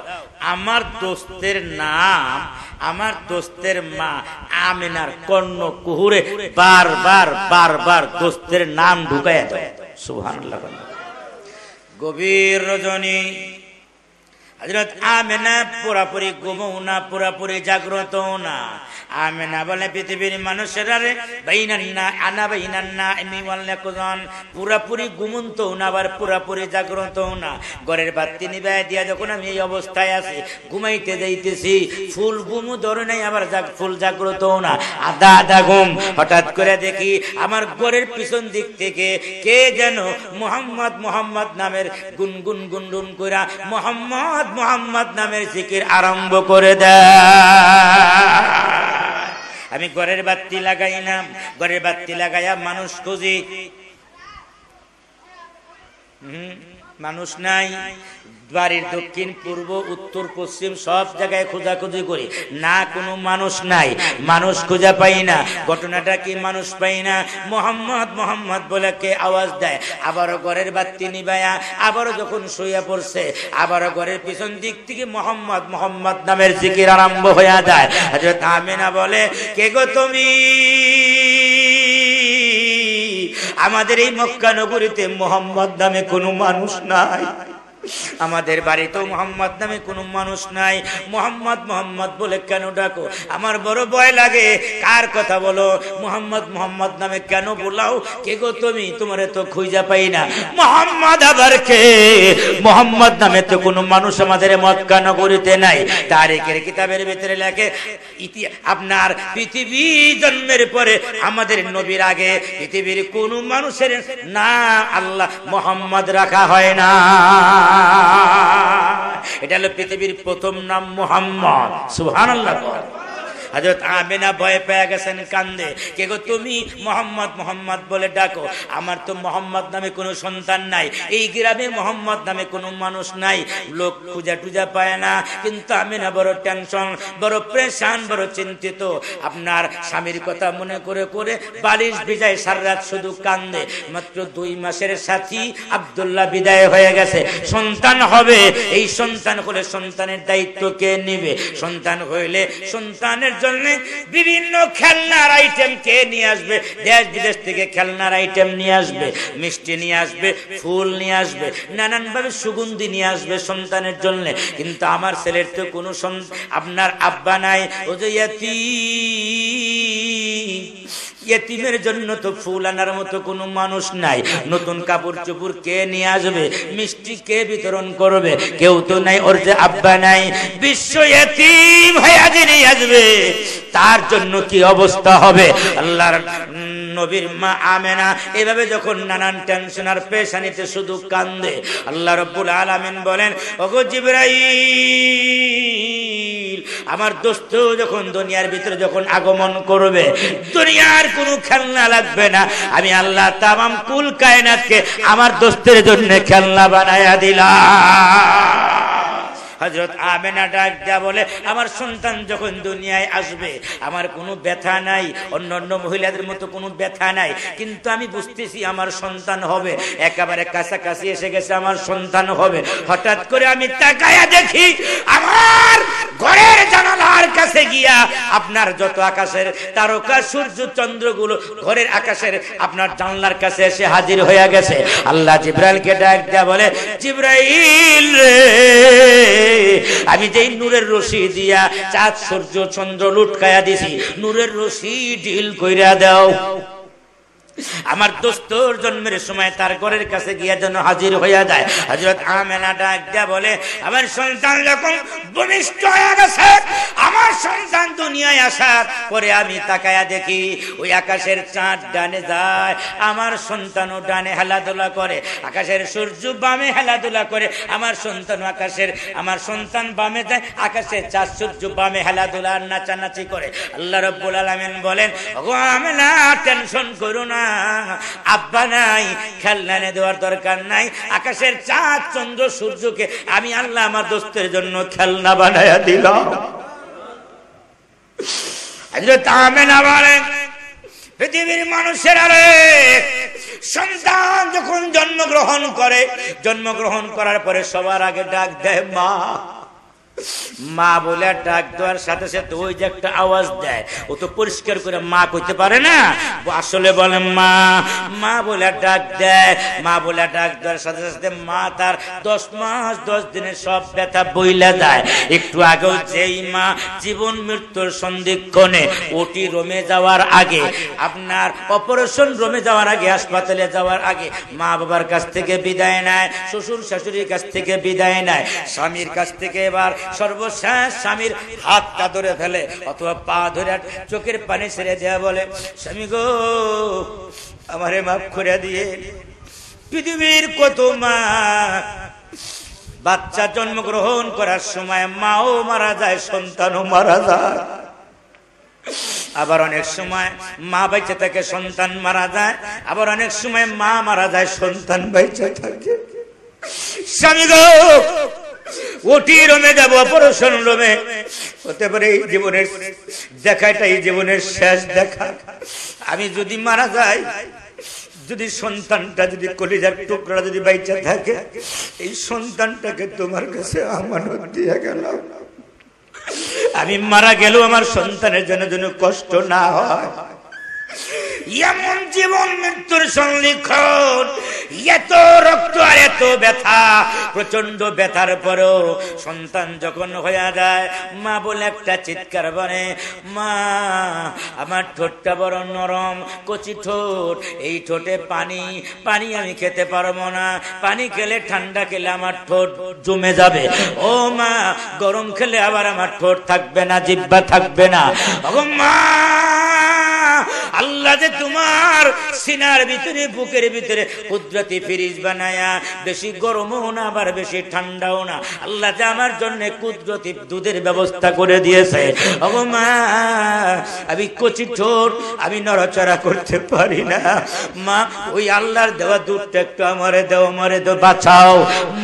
আমার দোস্তের নাম আমার দোস্তের মা আমিনার কর্ণ কুহুরে বারবার বারবার দোস্তের নাম ঢুকাইয়া দাও সুহান গভীর রজনী হজরত আমেনা পুরাপুরি ঘুমও না পুরাপুরি জাগ্রতও না আমেনা বলে পৃথিবীর মানুষেরা রে বাইনান্না আনা বাইনান্না এমি বললে কোজন পুরাপুরি গুমন্ত না আবার পুরাপুরি জাগ্রত না ঘরের বাতি নিবাই দিয়া যখন আমি এই অবস্থায় আছি ঘুমাইতে যাইতেছি ফুল গুমু ধরে নাই আবার ফুল জাগ্রত না আধা আধা ঘুম হঠাৎ করে দেখি আমার ঘরের পিছন দিক থেকে কে যেন মোহাম্মদ মোহাম্মদ নামের গুনগুন গুনগুন কইরা মোহাম্মদ মোহাম্মদ নামের জিকির আরম্ভ করে দেয় আমি ঘরের বাতি না ঘরের বাতি লাগাইয়া মানুষ খুঁজি মানুষ নাই বাড়ির দক্ষিণ পূর্ব উত্তর পশ্চিম সব জায়গায় খোঁজাখুঁজি করি না কোনো মানুষ নাই মানুষ খোঁজা পাই না ঘটনাটা কি মানুষ পাই না মোহাম্মদ মোহাম্মদ বলে কে আওয়াজ দেয় আবারও ঘরের বাত্তি নিবায়া আবারও যখন শুয়ে পড়ছে আবারও ঘরের পিছন দিক থেকে মোহাম্মদ মোহাম্মদ নামের জিকির আরম্ভ হইয়া যায় হজরত আমিনা বলে কে গো তুমি আমাদের এই মক্কা নগরীতে মোহাম্মদ নামে কোনো মানুষ নাই আমাদের বাড়িতেও মোহাম্মদ নামে কোনো মানুষ নাই মোহাম্মদ মোহাম্মদ বলে কেন ডাকো আমার বড় ভয় লাগে কার কথা বলো মোহাম্মদ মোহাম্মদ নামে কেন বলাও কে গো তুমি তোমার তো খুঁজা পাই না মোহাম্মদ আবার কে মোহাম্মদ নামে তো কোনো মানুষ আমাদের মত কেন করিতে নাই তারিখের কিতাবের ভিতরে লেখে আপনার পৃথিবী জন্মের পরে আমাদের নবীর আগে পৃথিবীর কোনো মানুষের না আল্লাহ মোহাম্মদ রাখা হয় না এটা হলো পৃথিবীর প্রথম নাম মোহাম্মদ সুহান আল্লাহ হাজরত আমেনা ভয়ে পেয়ে গেছেন কান্দে কে গো তুমি মোহাম্মদ মোহাম্মদ বলে ডাকো আমার তো মোহাম্মদ নামে কোনো সন্তান নাই এই গ্রামে মোহাম্মদ নামে কোনো মানুষ নাই লোক পূজা টুজা পায় না কিন্তু আমেনা বড় টেনশন বড় প্রেশান বড় চিন্তিত আপনার স্বামীর কথা মনে করে করে বালিশ ভিজায় সারা শুধু কান্দে মাত্র দুই মাসের সাথী আবদুল্লাহ বিদায় হয়ে গেছে সন্তান হবে এই সন্তান হলে সন্তানের দায়িত্ব কে নেবে সন্তান হইলে সন্তানের জন্য জন্য বিভিন্ন খেলনার আইটেম কে নিয়ে আসবে দেশ বিদেশ থেকে খেলনার আইটেম নিয়ে আসবে মিষ্টি নিয়ে আসবে ফুল নিয়ে আসবে নানানভাবে সুগন্ধি নিয়ে আসবে সন্তানের জন্য কিন্তু আমার ছেলের তো কোনো আপনার আব্বা নাই ও যে এতিমের জন্য তো ফুল আনার মতো কোনো মানুষ নাই নতুন কাপড় চোপড় কে নিয়ে আসবে মিষ্টি কে বিতরণ করবে কেউ তো নাই ওর যে আব্বা নাই বিশ্ব এতিম হয়ে আজ নিয়ে আসবে তার জন্য কি অবস্থা হবে আল্লাহর নবীর মা আমেনা এভাবে যখন নানান টেনশন আর পেশানিতে শুধু কান্দে আল্লাহ রব্বুল আলামিন বলেন ওগো জিব্রাইল আমার দোস্ত যখন দুনিয়ার ভিতরে যখন আগমন করবে দুনিয়ার কোনো খেলনা লাগবে না আমি আল্লাহ তামাম কুল কায়নাথকে আমার দোস্তের জন্য খেলনা বানায়া দিলাম হজরত আমেনা ডাক দেওয়া বলে আমার সন্তান যখন দুনিয়ায় আসবে আমার কোনো ব্যথা নাই অন্য অন্য মহিলাদের মতো কোনো ব্যথা নাই কিন্তু আমি বুঝতেছি আমার সন্তান হবে একেবারে কাছাকাছি এসে গেছে আমার সন্তান হবে হঠাৎ করে আমি তাকায়া দেখি আমার ঘরের জানালার কাছে গিয়া আপনার যত আকাশের তারকা সূর্য চন্দ্রগুলো ঘরের আকাশের আপনার জানলার কাছে এসে হাজির হয়ে গেছে আল্লাহ জিব্রাইলকে ডাক দেয়া বলে জিব্রাইল রে আমি যেই নূরের রশি দিয়া চাঁদ সূর্য চন্দ্র লুটকায়া দিছি নূরের রশি ঢিল কইরা দাও আমার দোস্তর জন্মের সময় তার ঘরের কাছে গিয়া যেন হাজির হইয়া যায় হজরত আমেনা ডাক দিয়া বলে আমার সন্তান যখন বনিষ্ঠ হয়ে গেছে দুনিয়ায় আসার পরে আমি তাকায়া দেখি ওই আকাশের চাঁদ ডানে যায় আমার সন্তানও ডানে হেলাধুলা করে আকাশের সূর্য বামে হেলাধুলা করে আমার সন্তান আকাশের আমার সন্তান বামে যায় আকাশের চাঁদ সূর্য বামে হেলাধুলা আর নাচানাচি করে আল্লাহ রব্বুল আলমেন বলেন না টেনশন করো না আব্বা নাই খেলনানে দেওয়ার দরকার নাই আকাশের চাঁদ চন্দ্র সূর্যকে আমি আল্লাহ আমার দোস্তের জন্য খেলনা বানায়া দিলাম পৃথিবীর মানুষেরা রে সন্তান যখন জন্মগ্রহণ করে জন্মগ্রহণ করার পরে সবার আগে ডাক দেয় মা মা বলে ডাক দেওয়ার সাথে সাথে ওই যে একটা আওয়াজ দেয় ও তো পরিষ্কার করে মা কইতে পারে না আসলে বলে মা মা বলে ডাক দেয় মা বলে ডাক দেওয়ার সাথে সাথে মা তার দশ মাস দশ দিনের সব ব্যথা বইলা দেয় একটু আগেও যেই মা জীবন মৃত্যুর সন্ধিক্ষণে ওটি রোমে যাওয়ার আগে আপনার অপারেশন রোমে যাওয়ার আগে হাসপাতালে যাওয়ার আগে মা বাবার কাছ থেকে বিদায় নেয় শ্বশুর শাশুড়ির কাছ থেকে বিদায় নেয় স্বামীর কাছ থেকে এবার সর্বশেষ স্বামীর হাতটা ধরে ফেলে অথবা পা ধরে চোখের পানি ছেড়ে দেয়া বলে স্বামী গো আমারে মাফ করে দিয়ে পৃথিবীর কত মা বাচ্চা জন্মগ্রহণ করার সময় মাও মারা যায় সন্তানও মারা যায় আবার অনেক সময় মা বেঁচে থাকে সন্তান মারা যায় আবার অনেক সময় মা মারা যায় সন্তান বেঁচে থাকে স্বামী গো ওটি রোমে যাবো অপারেশন রোমে হতে পারে এই জীবনের দেখাটা এই জীবনের শেষ দেখা আমি যদি মারা যাই যদি সন্তানটা যদি কলিজার টুকরা যদি বাইচা থাকে এই সন্তানটাকে তোমার কাছে আমানত দিয়ে গেল আমি মারা গেল আমার সন্তানের জন্য যেন কষ্ট না হয় এমন জীবন মৃত্যুর সংলিখন এত রক্ত আর এত ব্যথা প্রচন্ড ব্যথার পরও সন্তান যখন হয়ে যায় মা বলে একটা চিৎকার বনে মা আমার ঠোঁটটা বড় নরম কচি ঠোঁট এই ঠোঁটে পানি পানি আমি খেতে পারবো না পানি খেলে ঠান্ডা খেলে আমার ঠোঁট জমে যাবে ও মা গরম খেলে আবার আমার ঠোঁট থাকবে না জিব্বা থাকবে না ও মা আল্লাহ তাহলে তোমার সিনার ভিতরে বুকের ভিতরে কুদরতি ফিরিজ বানায়া বেশি গরমও না আবার বেশি ঠান্ডাও না আল্লাহ যে আমার জন্য কুদরতি দুধের ব্যবস্থা করে দিয়েছে ও মা আমি কচি ঠোঁট আমি নড়াচড়া করতে পারি না মা ওই আল্লাহর দেওয়া দুধটা একটু আমারে দেও আমারে দেও বাঁচাও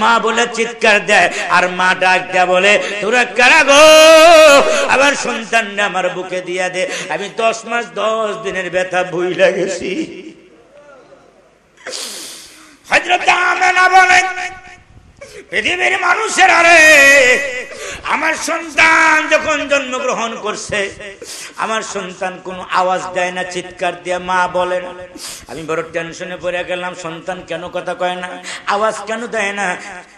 মা বলে চিৎকার দেয় আর মা ডাক দেয় বলে তোরা কারা গো আমার সন্তান আমার বুকে দিয়া দে আমি দশ মাস দশ দিনের ব্যথা ভুইলা গেছি হজরত আমেনা বলেন পৃথিবীর মানুষের আরে আমার সন্তান যখন জন্মগ্রহণ করছে আমার সন্তান কোনো আওয়াজ দেয় না চিৎকার দিয়ে মা বলে না আমি বড় টেনশনে পড়ে গেলাম সন্তান কেন কথা কয় না আওয়াজ কেন দেয় না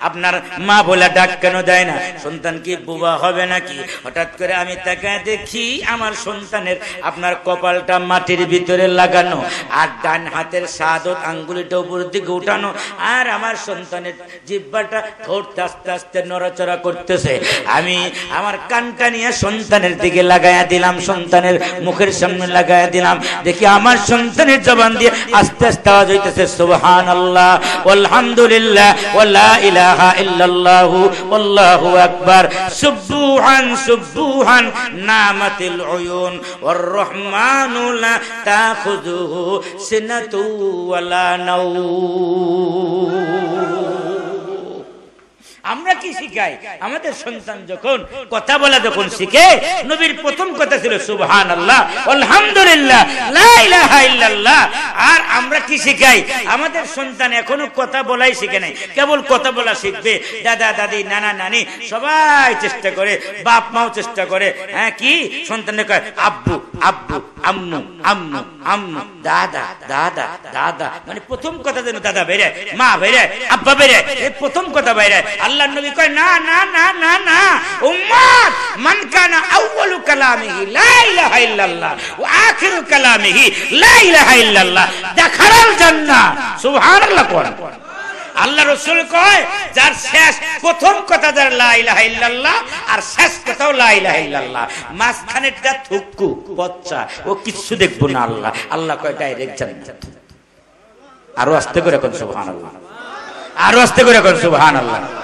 আপনার মা বলে ডাক কেন দেয় না সন্তান কি বুবা হবে নাকি হঠাৎ করে আমি তাকে দেখি আমার সন্তানের আপনার কপালটা মাটির ভিতরে লাগানো আর ডান হাতের সাদত আঙ্গুলিটা উপর দিকে উঠানো আর আমার সন্তানের জিব্বাটা ঠোঁটটা আস্তে আস্তে নড়াচড়া করতেছে আমি আমার কানটা নিয়ে সন্তানের দিকে লাগায়া দিলাম সন্তানের মুখের সামনে লাগায়া দিলাম দেখি আমার সন্তানের জবান দিয়ে আস্তে আস্তে আওয়াজ হইতেছে সুবহান আল্লাহ আলহামদুলিল্লাহ ওয়ালা ইলাহা ইল্লাল্লাহ আল্লাহু আকবার সুবহান সুবহান নামাতিল উয়ুন ওয়ার রহমানু লা তাখুযুহু সিনাতু ওয়ালা নাউ আমরা কি শিখাই আমাদের সন্তান যখন কথা বলা যখন শিখে নবীর প্রথম কথা ছিল সুবহান আল্লাহ আলহামদুলিল্লাহ আর আমরা কি শিখাই আমাদের সন্তান এখনো কথা বলাই শিখে নাই কেবল কথা বলা শিখবে দাদা দাদি নানা নানি সবাই চেষ্টা করে বাপ মাও চেষ্টা করে হ্যাঁ কি সন্তান আব্বু আব্বু আম্মু আম্মু আম্মু দাদা দাদা দাদা মানে প্রথম কথা যেন দাদা বেরে মা বেরে আব্বা বেরে এই প্রথম কথা বেরে আল্লাহ আল্লাহ নবী কয় না না না না না উম্মত মান কানা আউয়ালু কালামিহি লা ইলাহা ইল্লাল্লাহ ওয়া আখিরু কালামিহি লা ইলাহা ইল্লাল্লাহ দেখাল জান্নাত সুবহানাল্লাহ কোন আল্লাহ রসুল কয় যার শেষ প্রথম কথা যার লা ইলাহা ইল্লাল্লাহ আর শেষ কথাও লা ইলাহা লাইলাহাইল্লাহ মাঝখানেরটা থুকু পচ্চা ও কিছু দেখবো না আল্লাহ আল্লাহ কয় ডাইরেক্ট জান্নাত আরো আস্তে করে কোন সুবহানাল্লাহ আরো আস্তে করে কোন সুবহানাল্লাহ আল্লাহ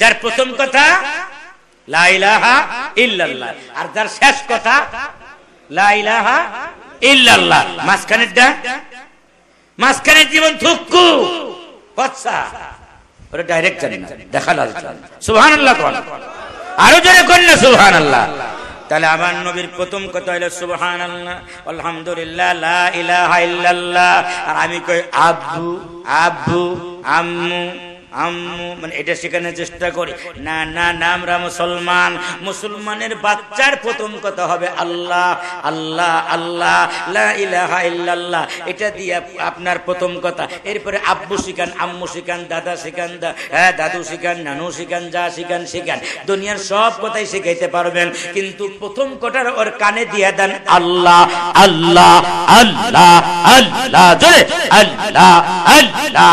যার প্রথম কথা লাইলাহা ইল্লাল্লাহ আর যার শেষ কথা লাইলাহা ইল্লাল্লাহ মাঝখানেরটা মাঝখানের জীবন থুকু পচ্ছা ওটা ডাইরেক্ট জানি না দেখাল সুবহানাল্লাহ কোন আরো জোরে কোন না সুবহানাল্লাহ তাহলে আমার নবীর প্রথম কথা হলো সুবহান আল্লাহ আলহামদুলিল্লাহ লা ইলাহা ইল্লাল্লাহ আর আমি কই আব্বু আব্বু আম্মু আম্মু মানে এটা শেখানোর চেষ্টা করি না না না আমরা মুসলমান মুসলমানের বাচ্চার প্রথম কথা হবে আল্লাহ আল্লাহ আল্লাহ লা ইলাহা ইল্লাল্লাহ এটা দিয়ে আপনার প্রথম কথা এরপরে আব্বু শিখান আম্মু শিখান দাদা শিখান হ্যাঁ দাদু শিখান নানু শিখান যা শিখান শিখান দুনিয়ার সব কথাই শিখাইতে পারবেন কিন্তু প্রথম কথার ওর কানে দিয়ে দেন আল্লাহ আল্লাহ আল্লাহ আল্লাহ আল্লাহ আল্লাহ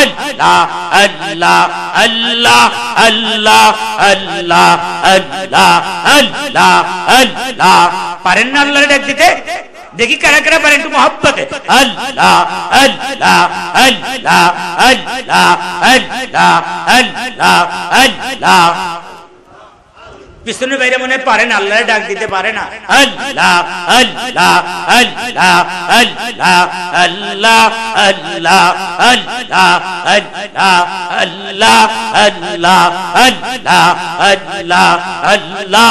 আল্লাহ আল্লাহ الله الله الله الله الله الله الله পারেন না আল্লাহরে ডাক দিতে দেখি কারা কারা পারেন একটু মহাব্বতে আল্লাহ আল্লাহ আল্লাহ আল্লাহ আল্লাহ আল্লাহ আল্লাহ বিষ্ণু বাইরে মনে পারে না আল্লাহ ডাক দিতে পারে না আল্লাহ আল্লাহ আল্লাহ আল্লাহ আল্লাহ আল্লাহ আল্লাহ আল্লাহ আল্লাহ আল্লাহ আল্লাহ আল্লাহ আল্লাহ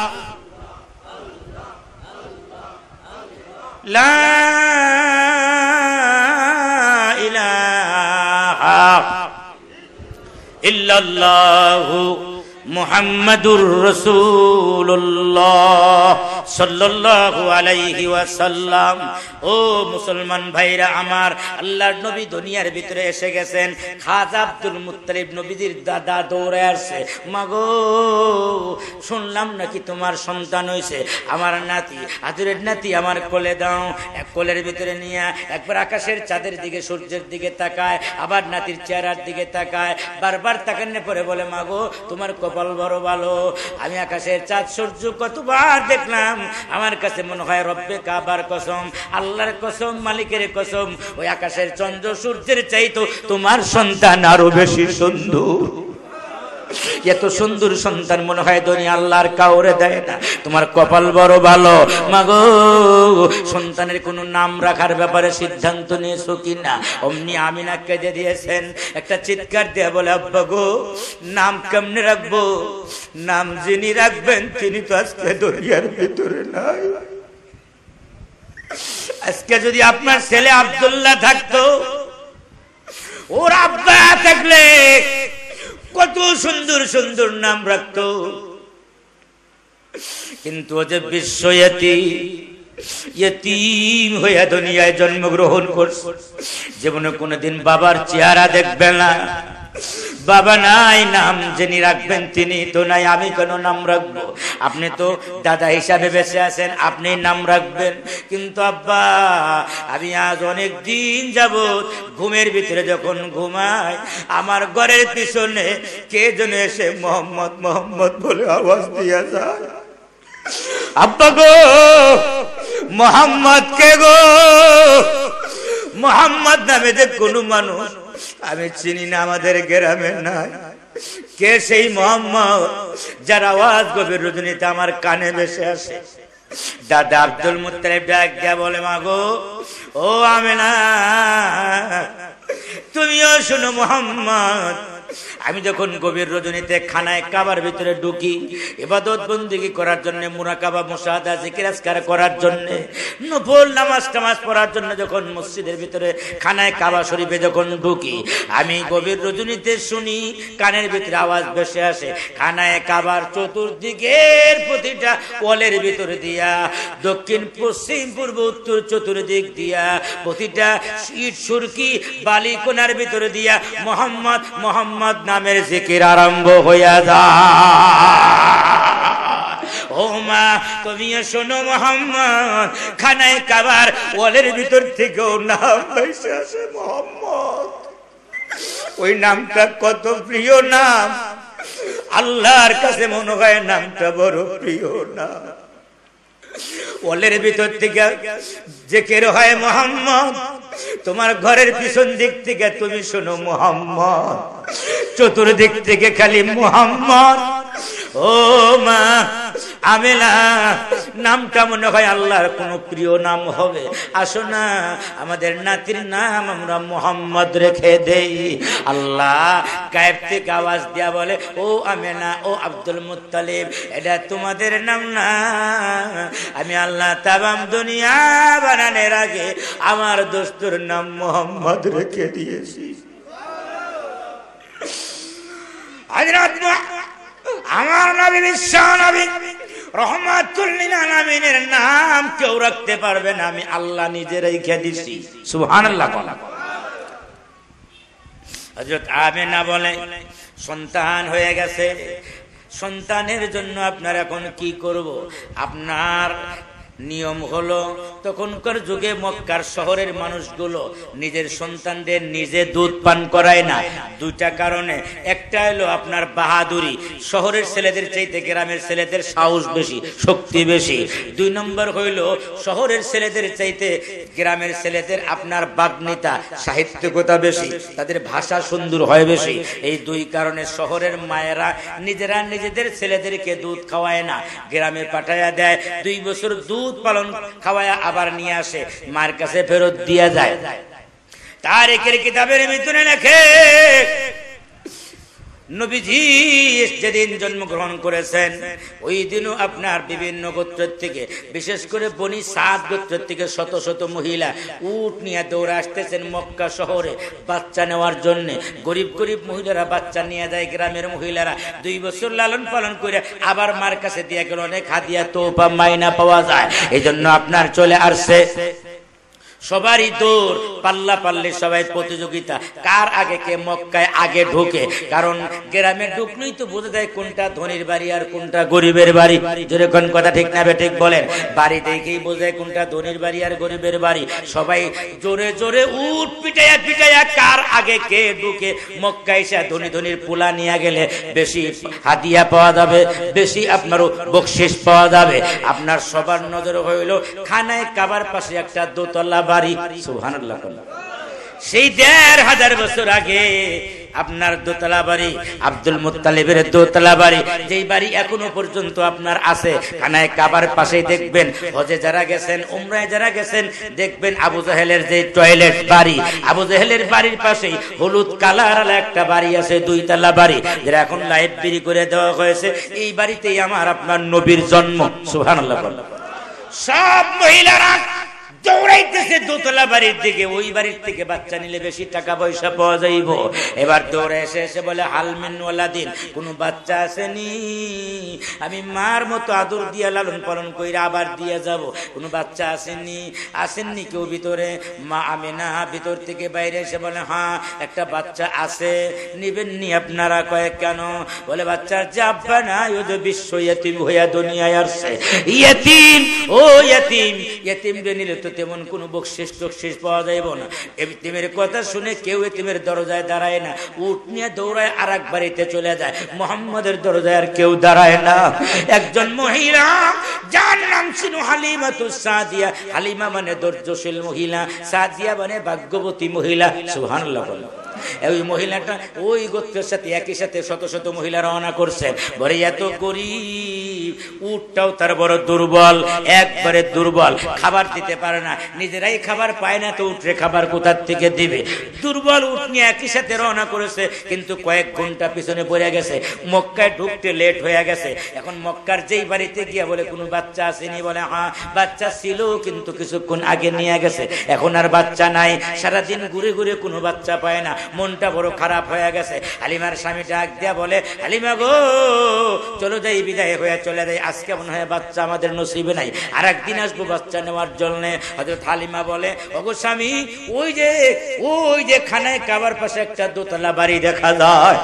لا إله إلا الله মোহাম্মদুর রসুল্লাহ সাল্লাল্লাহু আলাইহি ওয়াসাল্লাম ও মুসলমান ভাইরা আমার আল্লাহর নবী দুনিয়ার ভিতরে এসে গেছেন খাজা আব্দুল মুত্তালিব নবীজির দাদা দৌড়ে আসছে মাগো শুনলাম নাকি তোমার সন্তান হয়েছে আমার নাতি আদুরের নাতি আমার কোলে দাও এক কোলের ভিতরে নিয়ে একবার আকাশের চাঁদের দিকে সূর্যের দিকে তাকায় আবার নাতির চেহারার দিকে তাকায় বারবার তাকানোর পরে বলে মাগো তোমার কপাল আমল বড় ভালো আমি আকাশের চাঁদ সূর্য কতবার দেখলাম আমার কাছে মনে হয় রব্বে কাবার কসম আল্লাহর কসম মালিকের কসম ওই আকাশের চন্দ্র সূর্যের চাইতো তোমার সন্তান আরো বেশি সুন্দর এত সুন্দর সন্তান মনে হয় ধনী আল্লাহর কাউরে দেয় না তোমার কপাল বড় ভালো মাগো সন্তানের কোন নাম রাখার ব্যাপারে সিদ্ধান্ত নিয়েছো কিনা না অমনি আমিনা কেঁদে দিয়েছেন একটা চিৎকার দিয়ে বলে আব্বা গো নাম কেমনে রাখবো নাম যিনি রাখবেন তিনি তো আজকে দরিয়ার ভিতরে নাই আজকে যদি আপনার ছেলে আবদুল্লাহ থাকতো ওর আব্বা থাকলে কত সুন্দর সুন্দর নাম রাখত কিন্তু ও যে বিশ্বয়াতি হইয়া দুনিয়ায় জন্মগ্রহণ করছে জীবনে কোনোদিন বাবার চেহারা দেখবে না বাবা নাই নাম যিনি রাখবেন তিনি তো নাই আমি কেন নাম রাখবো আপনি তো দাদা হিসাবে বেঁচে আছেন আপনি নাম রাখবেন কিন্তু আব্বা আমি আজ অনেক দিন যাব ঘুমের ভিতরে যখন ঘুমাই আমার ঘরের পিছনে কে যেন এসে মোহাম্মদ মোহাম্মদ বলে আওয়াজ দিয়া যায় আব্বা গো মোহাম্মদ কে গো মোহাম্মদ নামে যে কোনো মানুষ আমি চিনি না আমাদের গ্রামে নাই কে সেই মোহাম্মদ যার আওয়াজ গভীর রজনীতে আমার কানে বেসে আসে দাদা আব্দুল ব্যাগ ডাক বলে মাগো ও আমি না তুমিও শুনো মোহাম্মদ আমি যখন গভীর রজনীতে খানায় কাবার ভিতরে ঢুকি এবাদত বন্দিগি করার জন্য মুরা কাবা মুসাদা জিকিরাজকার করার জন্য নফল নামাজ টামাজ পড়ার জন্য যখন মসজিদের ভিতরে খানায় কাবা শরীফে যখন ঢুকি আমি গভীর রজনীতে শুনি কানের ভিতরে আওয়াজ বসে আসে খানায় কাবার চতুর্দিকের প্রতিটা ওয়ালের ভিতরে দিয়া দক্ষিণ পশ্চিম পূর্ব উত্তর চতুর্দিক দিয়া প্রতিটা ইট সুরকি বা কোনার ভিতরে দিয়া মোহাম্মদ মোহাম্মদ নামের জিকির আরম্ভ হইয়া যা ও মা শোনো মোহাম্মদ খানায় কাবার ভিতর থেকেও নাম আছে মোহাম্মদ ওই নামটা কত প্রিয় নাম আল্লাহর কাছে মনে হয় নামটা বড় প্রিয় নাম ওলের ভিতর থেকে যে কেরো হয় মোহাম্মদ তোমার ঘরের পিছন দিক থেকে তুমি শোনো মোহাম্মদ চতুর্দিক থেকে খালি মুহাম্মদ ও মা আমেলা নামটা মনে হয় আল্লাহর কোনো প্রিয় নাম হবে আসো না আমাদের নাতির নাম আমরা মোহাম্মদ রেখে দেই আল্লাহ গায়েব থেকে আওয়াজ দেওয়া বলে ও আমেলা ও আব্দুল মুতালিব এটা তোমাদের নাম না আমি আল্লাহ তাবাম দুনিয়া বানানের আগে আমার দোস্তর নাম মোহাম্মদ রেখে দিয়েছি হাজরাত আমার নবী বিশ্ব নবী রহমাতুল্লিল আলামিনের নাম কেউ রাখতে পারবে না আমি আল্লাহ নিজে রেখে দিছি সুবহানাল্লাহ বলা হযরত আমেনা বলে সন্তান হয়ে গেছে সন্তানের জন্য আপনার এখন কি করব আপনার নিয়ম হলো তখনকার যুগে মক্কার শহরের মানুষগুলো নিজের সন্তানদের নিজে দুধ পান করায় না দুইটা কারণে একটা হলো আপনার বাহাদুরি শহরের ছেলেদের চাইতে গ্রামের ছেলেদের সাহস বেশি শক্তি বেশি দুই নম্বর হইল শহরের ছেলেদের চাইতে গ্রামের ছেলেদের আপনার বাগ্নিতা সাহিত্যিকতা বেশি তাদের ভাষা সুন্দর হয় বেশি এই দুই কারণে শহরের মায়েরা নিজেরা নিজেদের ছেলেদেরকে দুধ খাওয়ায় না গ্রামে পাঠাইয়া দেয় দুই বছর দুধ দুধ পালন খাওয়ায় আবার নিয়ে আসে মার কাছে ফেরত দিয়ে যায় তার একের কিতাবের ভিতরে লেখে নবীজি যেদিন জন্মগ্রহণ করেছেন ওই দিনও আপনার বিভিন্ন গোত্রের থেকে বিশেষ করে বনি সাত গোত্রের থেকে শত শত মহিলা উট নিয়ে দৌড়ে আসতেছেন মক্কা শহরে বাচ্চা নেওয়ার জন্য গরিব গরিব মহিলারা বাচ্চা নিয়ে যায় গ্রামের মহিলারা দুই বছর লালন পালন করে আবার মার কাছে দিয়ে গেল অনেক হাতিয়া তোপা মাইনা পাওয়া যায় এই জন্য আপনার চলে আসছে সবারই দৌড় পাল্লা পাল্লে সবাই প্রতিযোগিতা কার আগে কে মক্কায় আগে ঢুকে কারণ গ্রামে ঢুকলেই তো বুঝে দেয় কোনটা ধনির বাড়ি আর কোনটা গরিবের বাড়ি যেরকম কথা ঠিক না ঠিক বলেন বাড়ি দেখেই বোঝায় কোনটা ধনির বাড়ি আর গরিবের বাড়ি সবাই জোরে জোরে উঠ পিটাইয়া পিটাইয়া কার আগে কে ঢুকে মক্কায় সে ধনী ধনির পোলা নিয়ে গেলে বেশি হাতিয়া পাওয়া যাবে বেশি আপনারও বকশিস পাওয়া যাবে আপনার সবার নজর হইল খানায় কাবার পাশে একটা দোতলা বাড়ি সুহান সেই দেড় হাজার বছর আগে আপনার দোতলা বাড়ি আব্দুল মুতালিবের দোতলা বাড়ি যেই বাড়ি এখনো পর্যন্ত আপনার আছে কানায় কাবার পাশেই দেখবেন হজে যারা গেছেন উমরায় যারা গেছেন দেখবেন আবু জাহেলের যে টয়লেট বাড়ি আবু জাহেলের বাড়ির পাশে হলুদ কালার একটা বাড়ি আছে দুই তালা বাড়ি যারা এখন লাইব্রেরি করে দেওয়া হয়েছে এই বাড়িতেই আমার আপনার নবীর জন্ম সুহান সব মহিলারা দৌড়াইতেছে দোতলা বাড়ির দিকে ওই বাড়ির থেকে বাচ্চা নিলে বেশি টাকা পয়সা পাওয়া যাইব এবার দৌড়ে এসে এসে বলে হালমিনওয়ালা দিন কোনো বাচ্চা আসেনি আমি মার মতো আদর দিয়া লালন পালন করে আবার দিয়ে যাব কোনো বাচ্চা আসেনি আসেননি কেউ ভিতরে মা আমি না ভিতর থেকে বাইরে এসে বলে হ্যাঁ একটা বাচ্চা আছে নিবেননি আপনারা কয়েক কেন বলে বাচ্চা যে না ও যে বিশ্ব ইয়েতিম হইয়া দুনিয়ায় আসছে ইয়েতিম ও ইয়েতিম ইয়েতিম নিলে তো তেমন কোনো বকশিস টকশিস পাওয়া যাইব না এতিমের কথা শুনে কেউ এতিমের দরজায় দাঁড়ায় না উঠ নিয়ে দৌড়ায় আর এক বাড়িতে চলে যায় মোহাম্মদের দরজায় আর কেউ দাঁড়ায় না একজন মহিলা যার নাম ছিল হালিমা তো সাদিয়া হালিমা মানে ধৈর্যশীল মহিলা সাদিয়া মানে ভাগ্যবতী মহিলা সুহান লাগল ওই মহিলাটা ওই গোত্রের সাথে একই সাথে শত শত মহিলা রওনা করছে বলে এত গরিব উঠটাও তার বড় দুর্বল একবারে দুর্বল খাবার দিতে পারে না নিজেরাই খাবার পায় না তো উঠে খাবার কোথার থেকে দিবে দুর্বল উঠ নিয়ে একই সাথে রওনা করেছে কিন্তু কয়েক ঘন্টা পিছনে পড়ে গেছে মক্কায় ঢুকতে লেট হয়ে গেছে এখন মক্কার যেই বাড়িতে গিয়ে বলে কোনো বাচ্চা আসেনি বলে হ্যাঁ বাচ্চা ছিল কিন্তু কিছুক্ষণ আগে নিয়ে গেছে এখন আর বাচ্চা নাই সারাদিন ঘুরে ঘুরে কোনো বাচ্চা পায় না মনটা বড় খারাপ হয়ে গেছে হালিমার স্বামী ডাক দিয়া বলে হালিমা গো চলো যাই বিদায় হয়ে চলে যাই আজকে মনে হয় বাচ্চা আমাদের নসিবে নাই আর একদিন আসবো বাচ্চা নেওয়ার জন্যে হজরত হালিমা বলে ওগো স্বামী ওই যে ওই যে খানায় কাবার পাশে একটা দোতলা বাড়ি দেখা যায়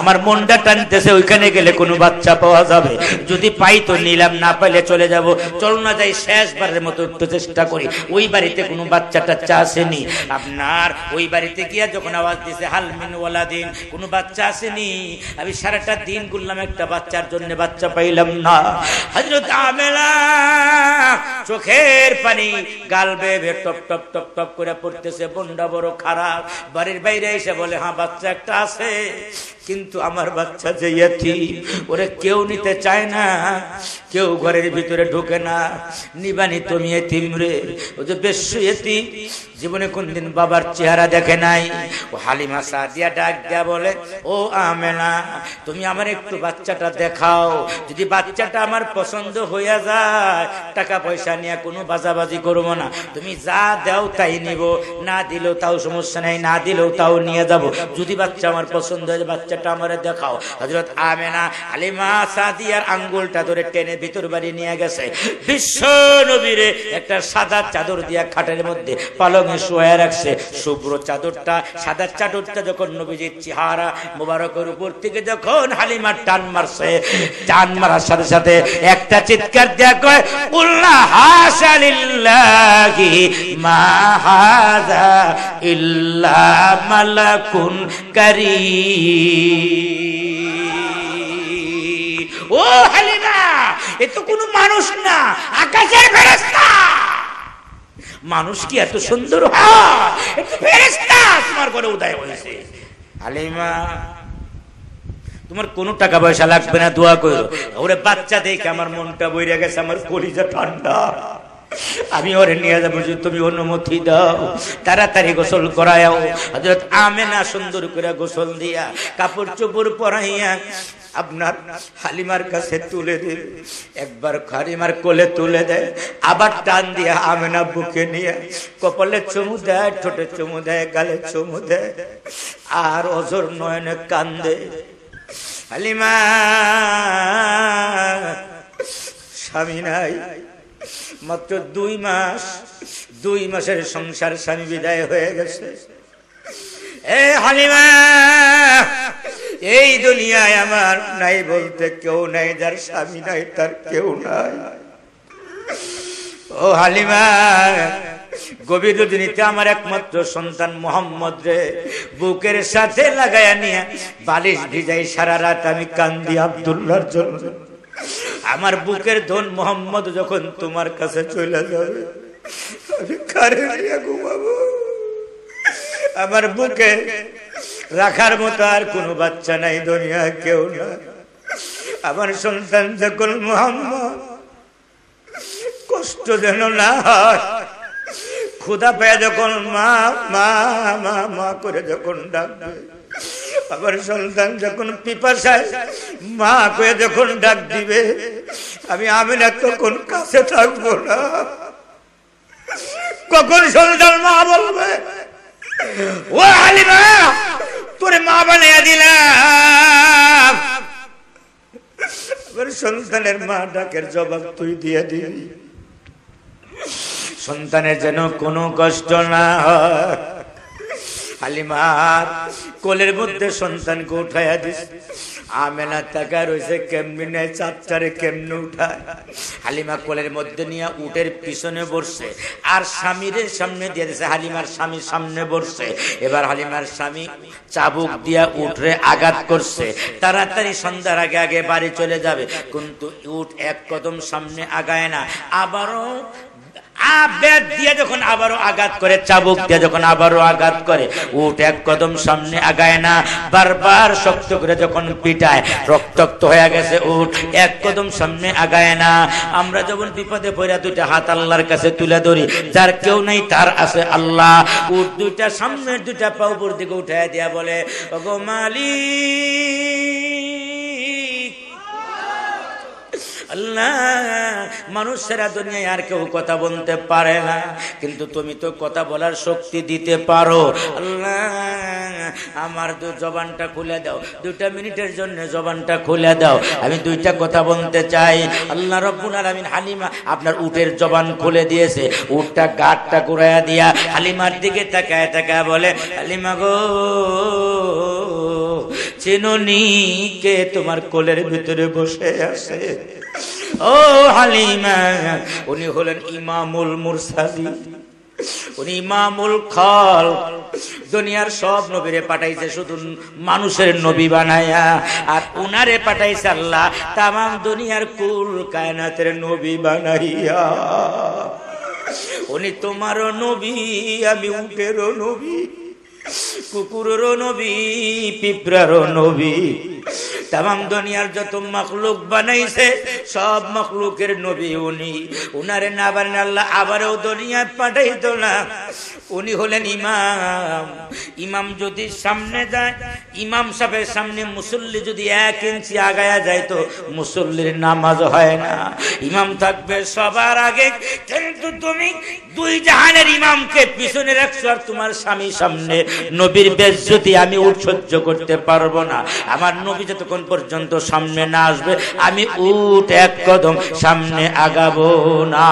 আমার মনটা টানতেছে ওইখানে গেলে কোনো বাচ্চা পাওয়া যাবে যদি পাই তো নিলাম না পাইলে চলে যাব চলো না যাই শেষবারের মতো একটু চেষ্টা করি ওই বাড়িতে কোনো বাচ্চা টাচ্চা আসেনি আপনার ওই বাড়িতে গিয়া যখন আওয়াজ দিছে হালমিন ওলা দিন কোনো বাচ্চা আসেনি আমি সারাটা দিন গুললাম একটা বাচ্চার জন্য বাচ্চা পাইলাম না হজরত আমেলা চোখের পানি গাল বেয়ে টপ টপ টপ টপ করে পড়তেছে বন্ডা বড় খারাপ বাড়ির বাইরে এসে বলে হ্যাঁ বাচ্চা একটা আছে কিন্তু আমার বাচ্চা যে ইয়ি ওরে কেউ নিতে চায় না কেউ ঘরের ভিতরে ঢোকে না নিবানি তুমি এতিম রে ও যে বেশ এতি জীবনে কোনদিন বাবার চেহারা দেখে নাই ও হালিমা সাদিয়া ডাক দিয়া বলে ও আমেনা তুমি আমার একটু বাচ্চাটা দেখাও যদি বাচ্চাটা আমার পছন্দ হইয়া যায় টাকা পয়সা নিয়ে কোনো বাজাবাজি করবো না তুমি যা দাও তাই নিব না দিলেও তাও সমস্যা নেই না দিলেও তাও নিয়ে যাব যদি বাচ্চা আমার পছন্দ হয় বাচ্চাটা আমার দেখাও হজরত আমেনা আলিমা সাদিয়ার আঙ্গুলটা ধরে টেনে ভিতর বাড়ি নিয়ে গেছে বিশ্ব নবীরে একটা সাদা চাদর দিয়ে খাটের মধ্যে পালঙে শোয়া রাখছে শুভ্র চাদরটা সাদা চাদরটা যখন নবীজির চেহারা মোবারকের উপর থেকে যখন হালিমার টান মারছে টান মারার সাথে সাথে একটা চিৎকার দেয়া কয় উল্লাহ হাসালিল্লাহ ইলাহি মাহাদা ইল্লা মালাকুন কারীম ও হালিমা এ তো কোনো মানুষ না আকাশের ফেরেশতা মানুষ কি এত সুন্দর হয় একটু ফেরেশতা তোমার ঘরে উদয় হয়েছে আলিমা তোমার কোনো টাকা পয়সা লাগবে না দোয়া করো ওরে বাচ্চা দেখে আমার মনটা বইরে গেছে আমার কলিজা ঠান্ডা আমি ওরে নিয়ে যাবো যে তুমি অনুমতি দাও তাড়াতাড়ি গোসল করায়াও হজরত আমেনা সুন্দর করে গোসল দিয়া কাপড় চোপড় পরাইয়া আপনার হালিমার কাছে তুলে দিল একবার হালিমার কোলে তুলে দেয় আবার টান দিয়ে আমেনা বুকে নিয়ে কপালে চুমু দেয় ঠোঁটে চুমু দেয় গালে চুমু দেয় আর অজর নয়নে কান্দে হালিমা স্বামী নাই মাত্র দুই মাস দুই মাসের সংসার স্বামী বিদায় হয়ে গেছে এ হালিমা এই দুনিয়ায় আমার নাই বলতে কেউ নাই যার স্বামী নাই তার কেউ নাই ও হালিমা গভীর দুদিনীতে আমার একমাত্র সন্তান মোহাম্মদ রে বুকের সাথে লাগাইয়া নিয়ে বালিশ ভিজাই সারা রাত আমি কান্দি আবদুল্লার জন্য আমার বুকের ধন মোহাম্মদ যখন তোমার কাছে চলে যাবে আমার বুকে রাখার মতো আর কোনো বাচ্চা নাই দুনিয়া কেউ না আমার সন্তান যখন মোহাম্মদ কষ্ট যেন না হয় ক্ষুদা পেয়ে যখন মা মা মা করে যখন ডাকবে আবার সন্তান যখন পিপাসায় মা কয়ে যখন ডাক দিবে আমি আমি না তখন কাছে থাকবো না কখন সন্তান মা বলবে ও আলিমা তোরে মা বানাইয়া দিলাম সন্তানের মা ডাকের জবাব তুই দিয়ে দিবি সন্তানের যেন কোনো কষ্ট না হয় হালিমার কোলের মধ্যে সন্তানকে উঠাইয়া দিস আমেনা তাকা রয়েছে কেমনি নেয় চাপচারে কেমনে উঠায় হালিমা কোলের মধ্যে নিয়ে উটের পিছনে বসছে আর স্বামীর সামনে দিয়ে দিছে হালিমার স্বামী সামনে বসছে এবার হালিমার স্বামী চাবুক দিয়া উঠরে আঘাত করছে তাড়াতাড়ি সন্ধ্যার আগে আগে বাড়ি চলে যাবে কিন্তু উঠ এক কদম সামনে আগায় না আবারও আবেদ দিয়ে যখন আবারও আঘাত করে চাবুক দিয়ে যখন আবারও আঘাত করে উট এক সামনে আগায় বারবার শক্ত করে যখন পিটায় রক্তাক্ত হয়ে গেছে উট এক কদম সামনে আগায় আমরা যখন বিপদে পড়া দুটা হাত আল্লাহর কাছে তুলে ধরি যার কেউ নেই তার আছে আল্লাহ উঠ দুইটা সামনে দুটা পাউপুর দিকে উঠায় দিয়া বলে ওগো মালিক আল্লাহ মানুষেরা দুনিয়ায় আর কেউ কথা বলতে পারে না কিন্তু তুমি তো কথা বলার শক্তি দিতে পারো আল্লাহ আমার দু জবানটা খুলে দাও দুটা মিনিটের জন্য জবানটা খুলে দাও আমি দুইটা কথা বলতে চাই আল্লাহ রব্বুল আমিন হালিমা আপনার উটের জবান খুলে দিয়েছে উটটা গাঁটটা কুড়াইয়া দিয়া হালিমার দিকে তাকায় তাকায় বলে হালিমা গো চিনুনি কে তোমার কোলের ভিতরে বসে আছে ও হালিমা উনি হলেন ইমামুল মুরসাদি উনি ইমামুল খাল দুনিয়ার সব নবীরে পাঠাইছে শুধু মানুষের নবী বানায়া আর উনারে পাঠাইছে আল্লাহ তামাম দুনিয়ার কুল কায়নাতের নবী বানাইয়া উনি তোমারও নবী আমি উঠেরও নবী কুকুরেরও নবী পিঁপড়ারও নবী তাম দুনিয়ার যত মখলুক বানাইছে সব মখলুকের নবী উনি উনারে না বানেন আল্লাহ আবারও দুনিয়ায় পাঠাইত না উনি হলেন ইমাম ইমাম যদি সামনে যায় ইমাম সাহেবের সামনে মুসল্লি যদি এক ইঞ্চি আগায়া যায় তো মুসল্লির নামাজ হয় না ইমাম থাকবে সবার আগে কিন্তু তুমি দুই জাহানের ইমামকে পিছনে রাখছো আর তোমার স্বামী সামনে নবীর বেজ্জতি আমি সহ্য করতে পারবো না আমার নবী যতক্ষণ পর্যন্ত সামনে না আসবে আমি উঠ এক কদম সামনে আগাবো না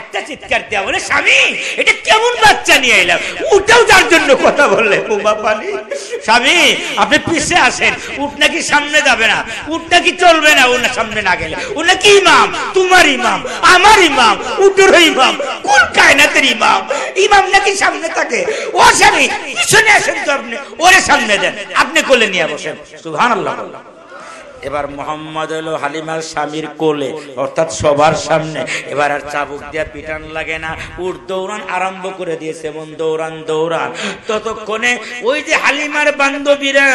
একটা চিৎকার দেওয়া বলে স্বামী এটা কেমন বাচ্চা নিয়ে এলাম উঠেও যার জন্য কথা বললে বোমা পালি স্বামী আপনি পিছিয়ে আসেন উঠ নাকি সামনে যাবে না উঠ নাকি চলবে না ও না সামনে না গেলে ও নাকি ইমাম তোমার ইমাম আমার ইমাম উটের ইমাম কোন কায়নাতের ইমাম ইমাম নাকি সামনে থাকে ও স্বামী পিছনে আসেন তো আপনি ওরে সামনে দেন আপনি কোলে নিয়ে বসেন সুহান আল্লাহ এবার মোহাম্মদ হলো হালিমার স্বামীর কোলে অর্থাৎ সবার সামনে এবার আর চাবুক দিয়ে পিটান লাগে না উঠ দৌড়ান আরম্ভ করে দিয়েছে এবং দৌড়ান দৌড়ান ততক্ষণে ওই যে হালিমার বান্ধবীরা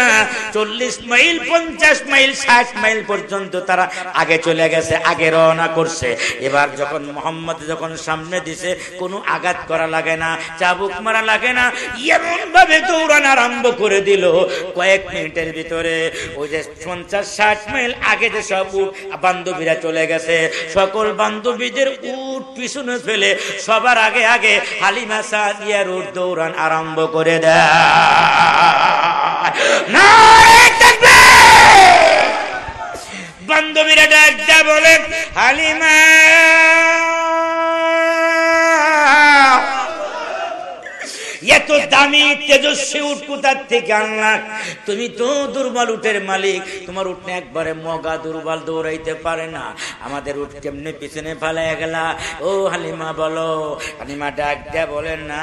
চল্লিশ মাইল পঞ্চাশ মাইল ষাট মাইল পর্যন্ত তারা আগে চলে গেছে আগে রওনা করছে এবার যখন মোহাম্মদ যখন সামনে দিছে কোনো আঘাত করা লাগে না চাবুক মারা লাগে না এমন ভাবে দৌড়ান আরম্ভ করে দিল কয়েক মিনিটের ভিতরে ওই যে পঞ্চাশ ষাট ষাট মাইল আগে যে সব উঠ বান্ধবীরা চলে গেছে সকল বান্ধবীদের উঠ পিছনে ফেলে সবার আগে আগে হালিমা সাদিয়ার উঠ দৌড়ান আরম্ভ করে দেয় বান্ধবীরা ডাক বলে হালিমা এত দামি তেজস্বী উঠ কোথার থেকে আনলাম তুমি তো দুর্বল উটের মালিক তোমার উঠনে একবারে মগা দুর্বল দৌড়াইতে পারে না আমাদের উঠ কেমনে পিছনে ফালাই গেলা ও হালিমা বলো হালিমা ডাক দেয়া বলেন না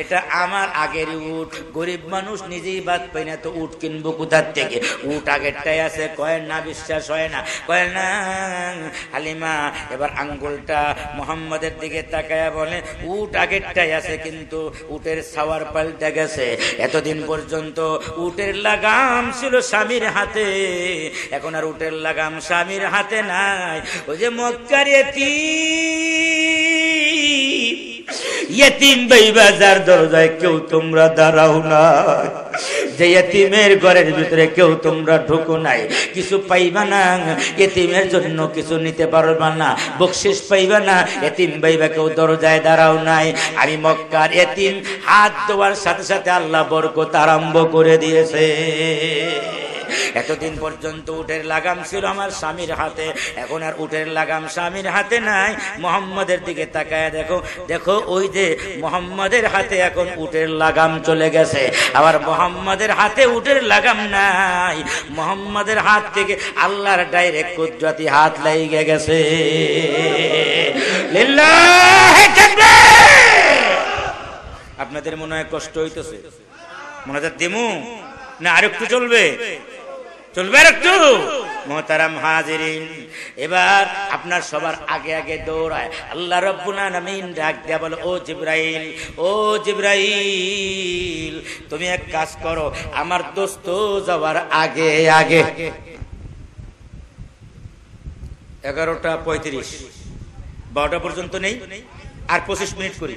এটা আমার আগের উঠ গরিব মানুষ নিজেই বাদ পাই না তো উঠ কিনবো কোথার থেকে উঠ আগেরটাই আছে কয় না বিশ্বাস হয় না কয় না হালিমা এবার আঙ্গুলটা মোহাম্মদের দিকে তাকায়া বলে উঠ আগেরটাই আছে কিন্তু উটের সাওয়ার পাল্টে গেছে এতদিন পর্যন্ত উটের লাগাম ছিল স্বামীর হাতে এখন আর উটের লাগাম স্বামীর হাতে নাই ওই যে মক্কার এতি দরজায় কেউ তোমরা দাঁড়াও না যে ঘরের ভিতরে কেউ তোমরা ঢুকো নাই কিছু পাইবা না ইয়েতিমের জন্য কিছু নিতে পারবা না বকশিস পাইবা না ইয়েতিম বাইবা কেউ দরজায় দাঁড়াও নাই আমি মক্কার এতিম হা হাত দেওয়ার সাথে সাথে আল্লাহ বরকত আরম্ভ করে দিয়েছে এতদিন পর্যন্ত উটের লাগাম ছিল আমার স্বামীর হাতে এখন আর উটের লাগাম স্বামীর হাতে নাই মোহাম্মদের দিকে তাকায় দেখো দেখো ওই যে মোহাম্মদের হাতে এখন উটের লাগাম চলে গেছে আবার মোহাম্মদের হাতে উটের লাগাম নাই মোহাম্মদের হাত থেকে আল্লাহর ডাইরেক্ট কুদরতি হাত লাগিয়ে গেছে লিল্লাহ আপনাদের মনে হয় কষ্ট হইতেছে মনে মোনাজাত দেমু না আরেকটু চলবে চলবে আর একটু মোহতারাম হাজিরিন এবার আপনার সবার আগে আগে দৌড়ায় আল্লাহ রব্বুল আলামিন ডাক দেয়া বলে ও জিব্রাইল ও জিব্রাইল তুমি এক কাজ করো আমার দোস্ত যাওয়ার আগে আগে এগারোটা পঁয়ত্রিশ বারোটা পর্যন্ত নেই আর পঁচিশ মিনিট করি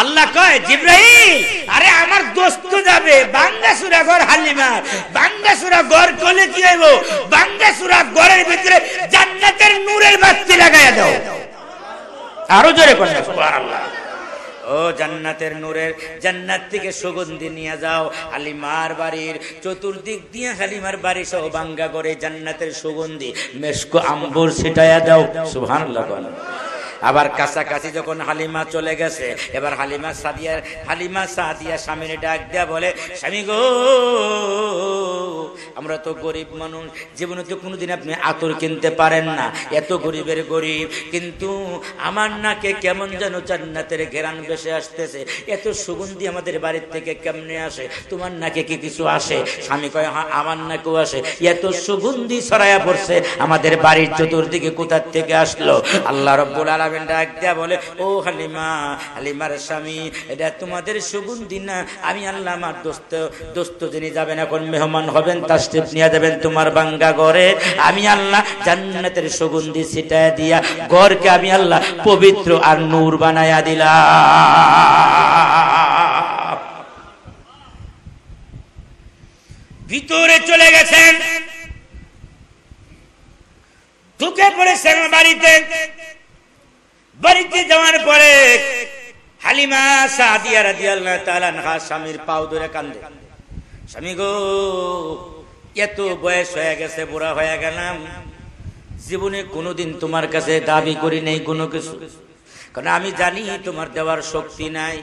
আল্লাহ কয় জিব্রাহিম আরে আমার দোস্ত যাবে বাঙ্গাসুরা ঘর হালিমা বাঙ্গাসুরা ঘর চলে কি হইব বাঙ্গাসুরা ঘরের ভিতরে জান্নাতের নূরের বাতি লাগাইয়া দাও আরো জোরে করে সুবহানাল্লাহ ও জান্নাতের নূরের জান্নাত থেকে সুগন্ধি নিয়ে যাও আলিমার বাড়ির চতুর্দিক দিয়ে হালিমার বাড়ি সহ বাঙ্গা করে জান্নাতের সুগন্ধি মেসকো আম্বর ছিটাইয়া দাও সুবহানাল্লাহ আবার কাছাকাছি যখন হালিমা চলে গেছে এবার হালিমা সাদিয়ার হালিমা সাদিয়া স্বামীর ডাক দেয়া বলে স্বামী গো আমরা তো গরিব মানুষ জীবনে তো কোনোদিন আপনি আতর কিনতে পারেন না এত গরিবের গরিব কিন্তু আমার নাকে কেমন যেন জান্নাতের ঘেরান বেসে আসতেছে এত সুগন্ধি আমাদের বাড়ির থেকে কেমনে আসে তোমার নাকে কি কিছু আসে স্বামী কয় হ্যাঁ আমার নাকেও আসে এত সুগন্ধি ছড়ায়া পড়ছে আমাদের বাড়ির চতুর্দিকে কোথার থেকে আসলো আল্লাহ রব্বুল আলম পাবেন ডাক দেয়া বলে ও হালিমা হালিমার স্বামী এটা তোমাদের দিন না আমি আল্লাহ আমার দোস্ত দোস্ত যিনি যাবেন এখন মেহমান হবেন তার স্টেপ নিয়ে যাবেন তোমার বাঙ্গা ঘরে আমি আল্লাহ জান্নাতের সুগন্ধি সেটা দিয়া ঘরকে আমি আল্লাহ পবিত্র আর নূর বানায়া দিলা ভিতরে চলে গেছেন ঢুকে পড়েছেন বাড়িতে হালিমা সাদিয়া রাদিয়াল্লাহু তাআলা স্বামীর পাও ধরে কান্দে স্বামী গো এত বয়স হয়ে গেছে বুড়া হয়ে গেলাম জীবনে কোনোদিন তোমার কাছে দাবি করি নেই কোনো কিছু কারণ আমি জানি তোমার দেওয়ার শক্তি নাই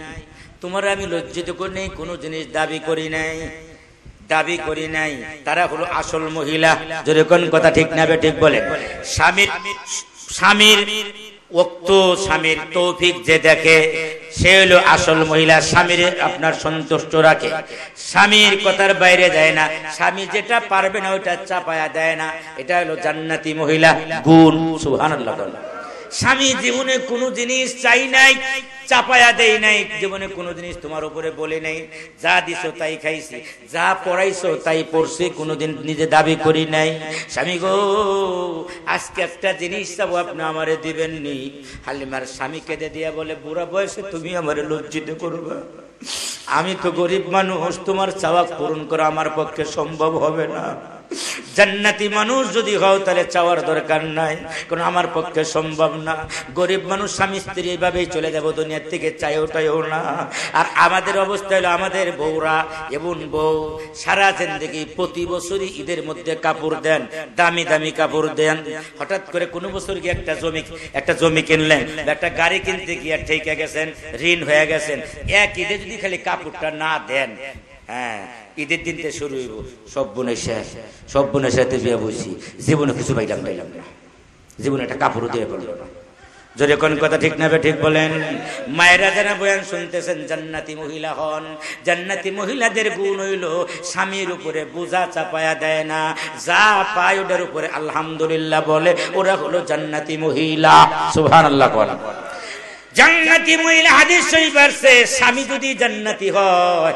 তোমার আমি লজ্জিত করি নেই কোনো জিনিস দাবি করি নাই দাবি করি নাই তারা হলো আসল মহিলা যেরকম কথা ঠিক না ঠিক বলে স্বামীর স্বামীর উক্ত স্বামীর তৌফিক যে দেখে সে হলো আসল মহিলা স্বামীর আপনার সন্তুষ্ট রাখে স্বামীর কথার বাইরে যায় না স্বামী যেটা পারবে না ওটা চাপায়া দেয় না এটা হলো জান্নাতি মহিলা গুণ সুহান স্বামী জীবনে কোনো জিনিস চাই নাই চাপায়া দেই নাই জীবনে কোনো জিনিস তোমার উপরে বলে নাই যা দিছো তাই খাইছি যা পড়াইছো তাই পড়ছি কোনোদিন নিজে দাবি করি নাই স্বামী গো আজকে একটা জিনিস চাবো আপনি আমারে দিবেন নি হালিমার স্বামী কেঁদে দিয়া বলে বুড়া বয়সে তুমি আমারে লজ্জিত করবা আমি তো গরিব মানুষ তোমার চাওয়া পূরণ করা আমার পক্ষে সম্ভব হবে না জান্নাতি মানুষ যদি হও তাহলে চাওয়ার দরকার নাই কারণ আমার পক্ষে সম্ভব না গরিব মানুষ স্বামী স্ত্রী এইভাবেই চলে যাব দুনিয়ার থেকে চাইও টাইও না আর আমাদের অবস্থা হলো আমাদের বউরা এবং বউ সারা জিন্দগি প্রতি বছরই ঈদের মধ্যে কাপড় দেন দামি দামি কাপড় দেন হঠাৎ করে কোনো বছর গিয়ে একটা জমি একটা জমি কিনলেন একটা গাড়ি কিনতে গিয়ে ঠেকে গেছেন ঋণ হয়ে গেছেন এক ঈদে যদি খালি কাপড়টা না দেন হ্যাঁ ঈদের থেকে শুরু হইব সব বোনের শেষ সব বোনের সাথে বিয়ে বসি জীবনে কিছু পাইলাম পাইলাম না জীবনে একটা কাপড় দিয়ে পড়লো না যদি কোন কথা ঠিক না ঠিক বলেন মায়েরা যারা বয়ান শুনতেছেন জান্নাতি মহিলা হন জান্নাতি মহিলাদের গুণ হইল স্বামীর উপরে বোঝা চাপায়া দেয় না যা পায় ওটার উপরে আলহামদুলিল্লাহ বলে ওরা হলো জান্নাতি মহিলা সুহান আল্লাহ কলা জান্নাতি মহিলা হাদিস শরীফ আসছে স্বামী যদি জান্নাতি হয়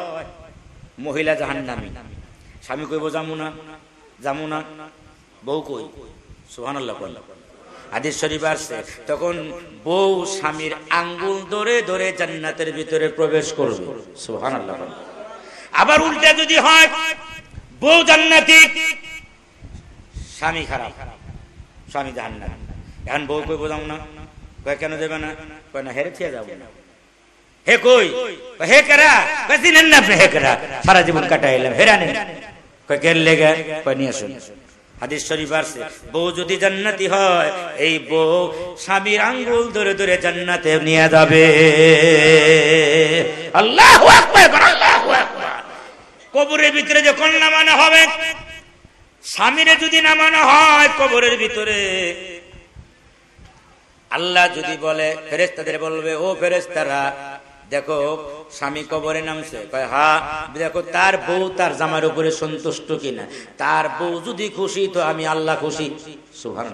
মহিলা নামি স্বামী কইব যামু না যামু না বউ কই সুহান আদিস শরীফ আসছে তখন বউ স্বামীর আঙ্গুল ধরে ধরে জান্নাতের ভিতরে প্রবেশ করবে সুহান আবার উল্টা যদি হয় বউ জান্নাতি স্বামী খারাপ স্বামী জাহান্নাম এখন বউ কই বোঝাম না কয় কেন দেবে না কয় না হেরে খেয়ে যাবো না হে কই হে করা কসি না আপনি হে করা সারা জীবন কাটাই এলাম নেই কই কেন লেগে কই নিয়ে শুন হাদিস শরীফ আসছে বউ যদি জান্নাতি হয় এই বউ স্বামীর আঙ্গুল ধরে ধরে জান্নাতে নিয়ে যাবে আল্লাহ কবরের ভিতরে যে যখন নামানো হবে স্বামীরে যদি নামানো হয় কবরের ভিতরে আল্লাহ যদি বলে ফেরেস্তাদের বলবে ও ফেরেস্তারা দেখো স্বামী কবরে নামছে কয় হা দেখো তার বউ তার জামার উপরে সন্তুষ্ট কিনা তার বউ যদি খুশি তো আমি আল্লাহ খুশি সুহান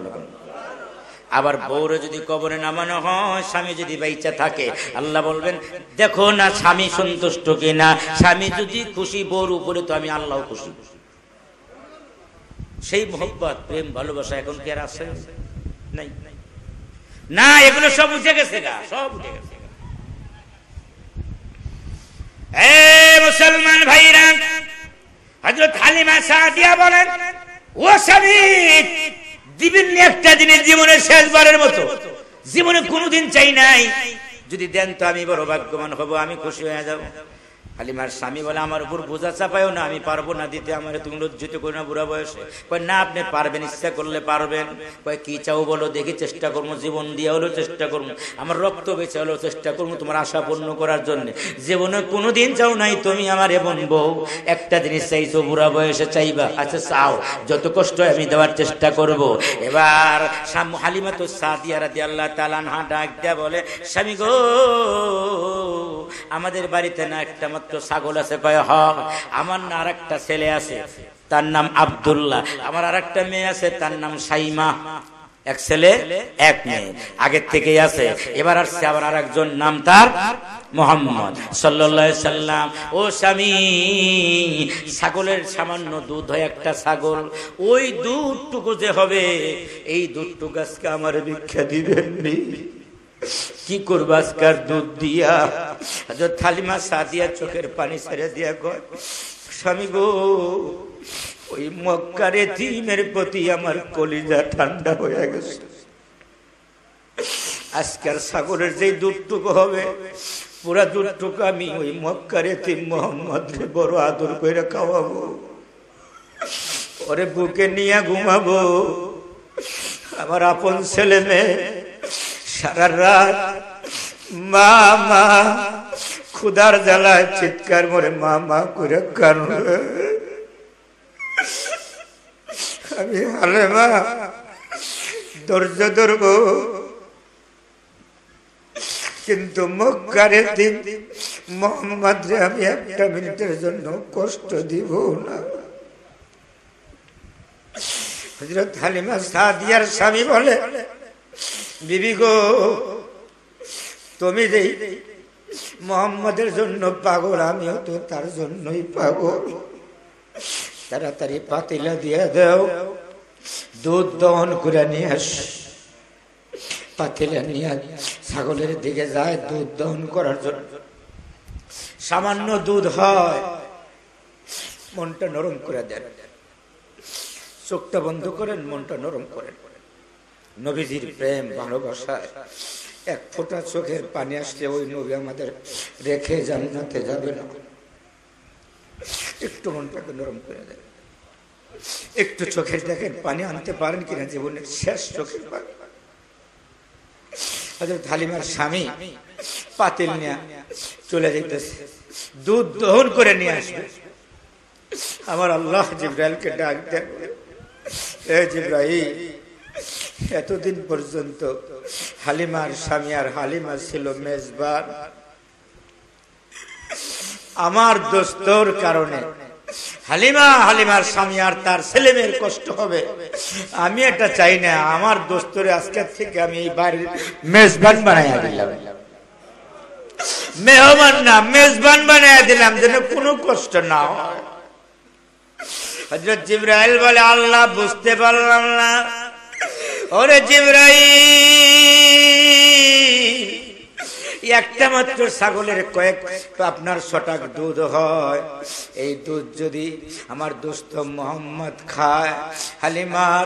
আবার বউরে যদি কবরে নামানো হয় স্বামী যদি বাইচা থাকে আল্লাহ বলবেন দেখো না স্বামী সন্তুষ্ট কিনা স্বামী যদি খুশি বউর উপরে তো আমি আল্লাহ খুশি সেই মহব্বত প্রেম ভালোবাসা এখন কে আর আছে নাই না এগুলো সব উঠে গেছে গা সব উঠে গেছে এ মুসলমান ভাইরা হজরত হালিমা সাদিয়া বলেন ও স্বামী দিবেন একটা জিনিস জীবনে শেষবারের মতো জীবনে কোনোদিন চাই নাই যদি দেন তো আমি বড় ভাগ্যবান হব আমি খুশি হয়ে যাব হালিমার স্বামী বলে আমার উপর বোঝা চাপায়ও না আমি পারবো না দিতে আমার তুমি লজ্জিত করি না বুড়া বয়সে কয় না আপনি পারবেন ইচ্ছা করলে পারবেন কয় কি চাও বলো দেখি চেষ্টা করবো জীবন দিয়ে হলেও চেষ্টা করবো আমার রক্ত বেঁচে হলেও চেষ্টা করবো তোমার আশা পূর্ণ করার জন্য জীবনে কোনো দিন চাও নাই তুমি আমার এমন বউ একটা জিনিস চাইছো বুড়া বয়সে চাইবা আচ্ছা চাও যত কষ্ট আমি দেওয়ার চেষ্টা করব। এবার হালিমা তো সাদিয়া রাদি আল্লাহ তালান হাঁটা একটা বলে স্বামী গো আমাদের বাড়িতে না একটা মাত্র পর্যাপ্ত ছাগল আছে কয়ে হক আমার না আরেকটা ছেলে আছে তার নাম আবদুল্লাহ আমার আর একটা মেয়ে আছে তার নাম সাইমা এক ছেলে এক মেয়ে আগের থেকেই আছে এবার আসছে আবার আর একজন নাম তার মোহাম্মদ সাল্লাহ সাল্লাম ও স্বামী ছাগলের সামান্য দুধ হয় একটা ছাগল ওই দুধটুকু যে হবে এই দুধটুকু আজকে আমার ভিক্ষা দিবেননি কি করবো আজকার দুধ দিয়া হাজর থালিমা সাদিয়া চোখের পানি ছেড়ে দিয়া কয় স্বামী গো ওই মক্কার তিমের প্রতি আমার কলিজা ঠান্ডা হয়ে গেছে আজকাল সাগরের যে দুধটুকু হবে পুরা দুধটুকু আমি ওই মক্কার তিম মোহাম্মদ বড় আদর করে খাওয়াবো ওরে বুকে নিয়ে ঘুমাবো আমার আপন ছেলে মেয়ে সারা রাত মা মা ক্ষুদার জ্বালায় চিৎকার মরে মা মা করে কান আমি হালে মা দর্জ ধরব কিন্তু মক্কারে দিন মোহাম্মদ আমি একটা মিনিটের জন্য কষ্ট দিব না হজরত হালিমা সাদিয়ার স্বামী বলে বিবি গো তুমি দেই মোহাম্মদের জন্য পাগল আমিও তো তার জন্যই পাগল তাড়াতাড়ি পাতিলা দিয়ে দেও দুধ দহন করে নিয়ে আস পাতিলা নিয়ে ছাগলের দিকে যায় দুধ দহন করার জন্য সামান্য দুধ হয় মনটা নরম করে দেন চোখটা বন্ধ করেন মনটা নরম করেন নবীজির প্রেম ভালোবাসায় এক ফোঁটা চোখের পানি আসলে ওই নবী আমাদের রেখে জান্নাতে যাবে না একটু মনটাকে নরম করে দেয় একটু চোখের দেখেন পানি আনতে পারেন কিনা জীবনের শেষ চোখের পানি হজরত স্বামী পাতিল নিয়ে চলে যেতেছে দুধ দহন করে নিয়ে আসবে আমার আল্লাহ জিব্রাইলকে ডাক দেন এ জিব্রাইল এতদিন পর্যন্ত হালিমার স্বামী আর হালিমা ছিল মেজবান আমার দোস্তর কারণে হালিমা হালিমার স্বামী আর তার ছেলে মেয়ের কষ্ট হবে আমি এটা চাই না আমার দোস্তরে আজকে থেকে আমি এই বাড়ির মেজবান বানাইয়া দিলাম মেহমান না মেজবান বানাইয়া দিলাম যেন কোনো কষ্ট না হয় হজরত জিব্রাইল বলে আল্লাহ বুঝতে পারলাম না ওরে জিবরাই একটা মাত্র ছাগলের কয়েক আপনার ছটাক দুধ হয় এই দুধ যদি আমার দোস্ত মোহাম্মদ খায় হালিমার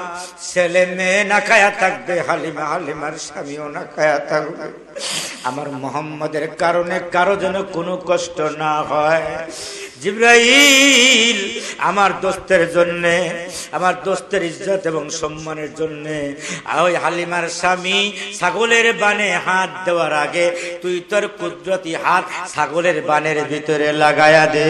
ছেলে মেয়ে না খায়া থাকবে হালিমা হালিমার স্বামীও না খায়া থাকবে আমার মোহাম্মদের কারণে কারো যেন কোনো কষ্ট না হয় জিব্রাইল আমার দোস্তের জন্য আমার দোস্তের ইজ্জত এবং সম্মানের জন্য ওই হালিমার স্বামী ছাগলের বানে হাত দেওয়ার আগে তুই তোর কুদরতি হাত ছাগলের বানের ভিতরে লাগায়া দে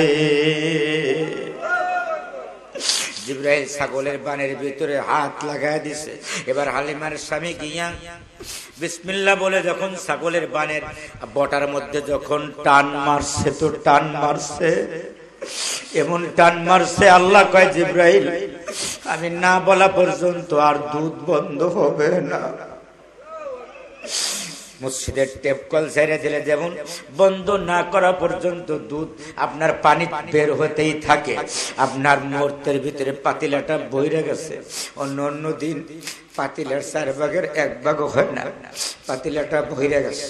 জিব্রাইল ছাগলের বানের ভিতরে হাত লাগাই দিছে এবার হালিমার স্বামী গিয়া বিসমিল্লা বলে যখন ছাগলের বানের বটার মধ্যে যখন টান মারছে তো টান মারছে এমন টান মারছে আল্লাহ কয় জিব্রাহিল আমি না বলা পর্যন্ত আর দুধ বন্ধ হবে না মসজিদের টেপ কল ছেড়ে দিলে যেমন বন্ধ না করা পর্যন্ত দুধ আপনার পানি বের হতেই থাকে আপনার মুহূর্তের ভিতরে পাতিলাটা বইরে গেছে অন্য অন্য দিন পাতিলার চার ভাগের এক ভাগ হয় না পাতিলাটা বইরে গেছে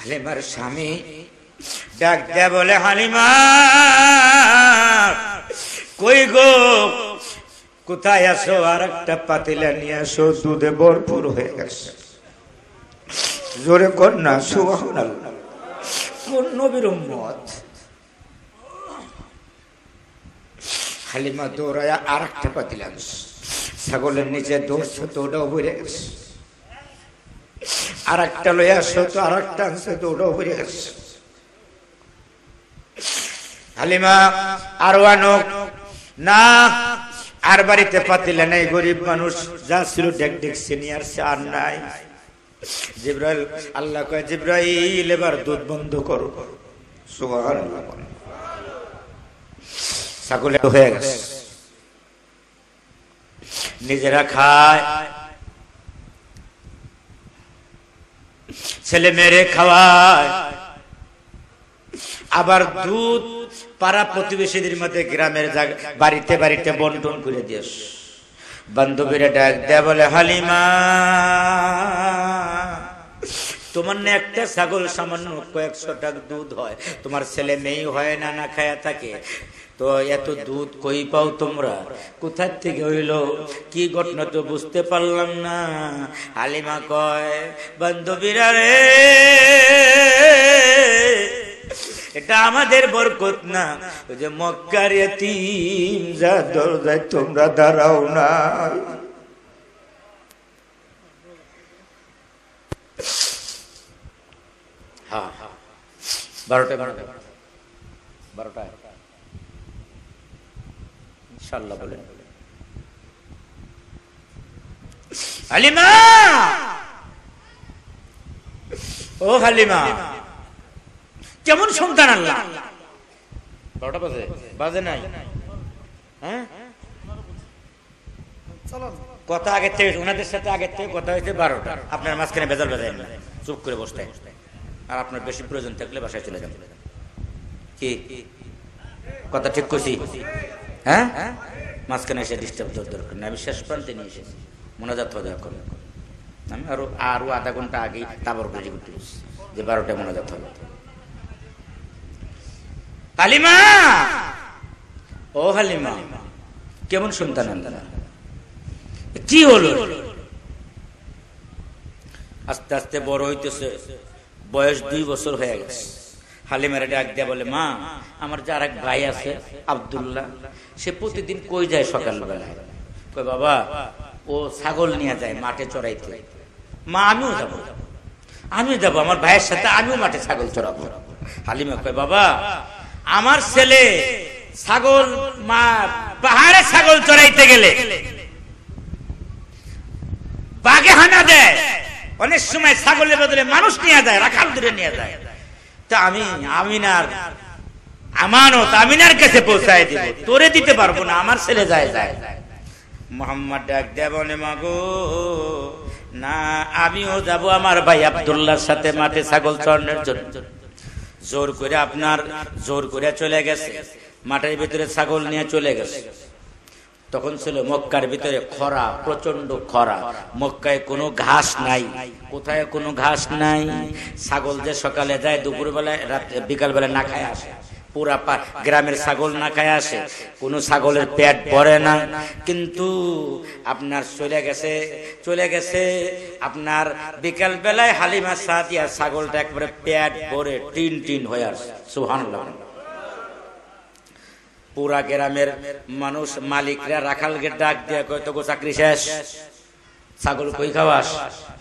হালিমার স্বামী ডাক দেয়া বলে হালিমা কই গো কোথায় আসো আর একটা পাতিলা নিয়ে আসো দুধে ভরপুর হয়ে গেছে জোরে কর না সুবাহ কোন নবীর উম্মত হালিমা দৌড়ায় আর একটা পাতিল ছাগলের নিচে দৌড়ছো তো ওটাও বেড়ে গেছে আর একটা লয়ে আসছো তো আর একটা আনছে তো ওটাও বেড়ে গেছে হালিমা আরো আনক না আর বাড়িতে পাতিলে নাই গরিব মানুষ যা ছিল ডেক ডেক সিনিয়র আর নাই জিব্রাইল আল্লাহ কয় জিব্রাইল এবার দুধ বন্ধ করো ছাগলে হয়ে গেছে নিজেরা খায় ছেলে মেরে খাওয়ায় আবার দুধ পাড়া প্রতিবেশীদের মধ্যে গ্রামের বাড়িতে বাড়িতে বন্টন করে দিয়েছে বান্ধবীরা ডাক দেয়া বলে হালিমা তোমার না একটা ছাগল সামান্য কয়েকশো টাকা দুধ হয় তোমার ছেলে মেয়ে হয় না না খায়া থাকে তো এত দুধ কই পাও তোমরা কোথার থেকে হইল কি ঘটনা তো বুঝতে পারলাম না হালিমা কয় বান্ধবীরা রে এটা আমাদের বরকত না ওই যে মক্কার যা দরজায় তোমরা দাঁড়াও না বারোটা হালিমা ও হালিমা কেমন সন্তান আল্লাহ বারোটা বাজে বাজে নাই হ্যাঁ কথা আগের থেকে ওনাদের সাথে আগের থেকে কথা হয়েছে বারোটা আপনার মাঝখানে বেজাল বেজায় না চুপ করে বসতে আর আপনার বেশি প্রয়োজন থাকলে বাসায় চলে যান কি কথা ঠিক করছি হ্যাঁ মাঝখানে এসে ডিস্টার্ব দেওয়ার দরকার নেই আমি শেষ প্রান্তে নিয়ে এসেছি মোনাজাত হজা করবো আমি আরো আরো আধা ঘন্টা আগে তাবর করে করতে যে বারোটায় মোনাজাত হবে হালিমা ও হালিমা কেমন সন্তান কি হলো আস্তে আস্তে বড় হইতেছে বয়স দুই বছর হয়ে গেছে হালিমারা ডাক দেয়া বলে মা আমার যার এক ভাই আছে আবদুল্লাহ সে প্রতিদিন কই যায় সকালবেলায় কই বাবা ও ছাগল নিয়ে যায় মাঠে চড়াইতে মা আমিও যাবো আমিও যাবো আমার ভাইয়ের সাথে আমিও মাঠে ছাগল চড়াবো হালিমা কয় বাবা আমার ছেলে ছাগল মা পাহাড়ে ছাগল চড়াইতে গেলে বাঘে হানা দেয় অনেক সময় ছাগলের বদলে মানুষ নিয়ে যায় রাখাল দূরে নিয়ে যায় তা আমি আমিনার আমানত আমিনার কাছে পৌঁছায় দিব তোরে দিতে পারবো না আমার ছেলে যায় যায় মোহাম্মদ ডাক দেবনে মাগো না আমিও যাব আমার ভাই আবদুল্লাহর সাথে মাঠে ছাগল চড়ানোর জন্য জোর করে আপনার জোর করে চলে গেছে মাঠের ভিতরে ছাগল নিয়ে চলে গেছে তখন ছিল মক্কার ভিতরে খরা প্রচন্ড খরা মক্কায় কোনো ঘাস নাই কোথায় কোনো ঘাস নাই ছাগল যে সকালে যায় দুপুরবেলায় রাত্রে বিকালবেলা না খায় আসে পুরা গ্রামের ছাগল না খায় আসে কোনো ছাগলের পেট ভরে না কিন্তু আপনার চলে গেছে চলে গেছে আপনার বিকাল বেলায় হালিমা সাদিয়া ছাগলটা একবারে পেট ভরে টিন টিন হয়ে আসে সুহানুল্লাহ পুরা গ্রামের মানুষ মালিকরা রাখালকে ডাক দিয়ে কয় তো চাকরি শেষ ছাগল কই খাওয়াস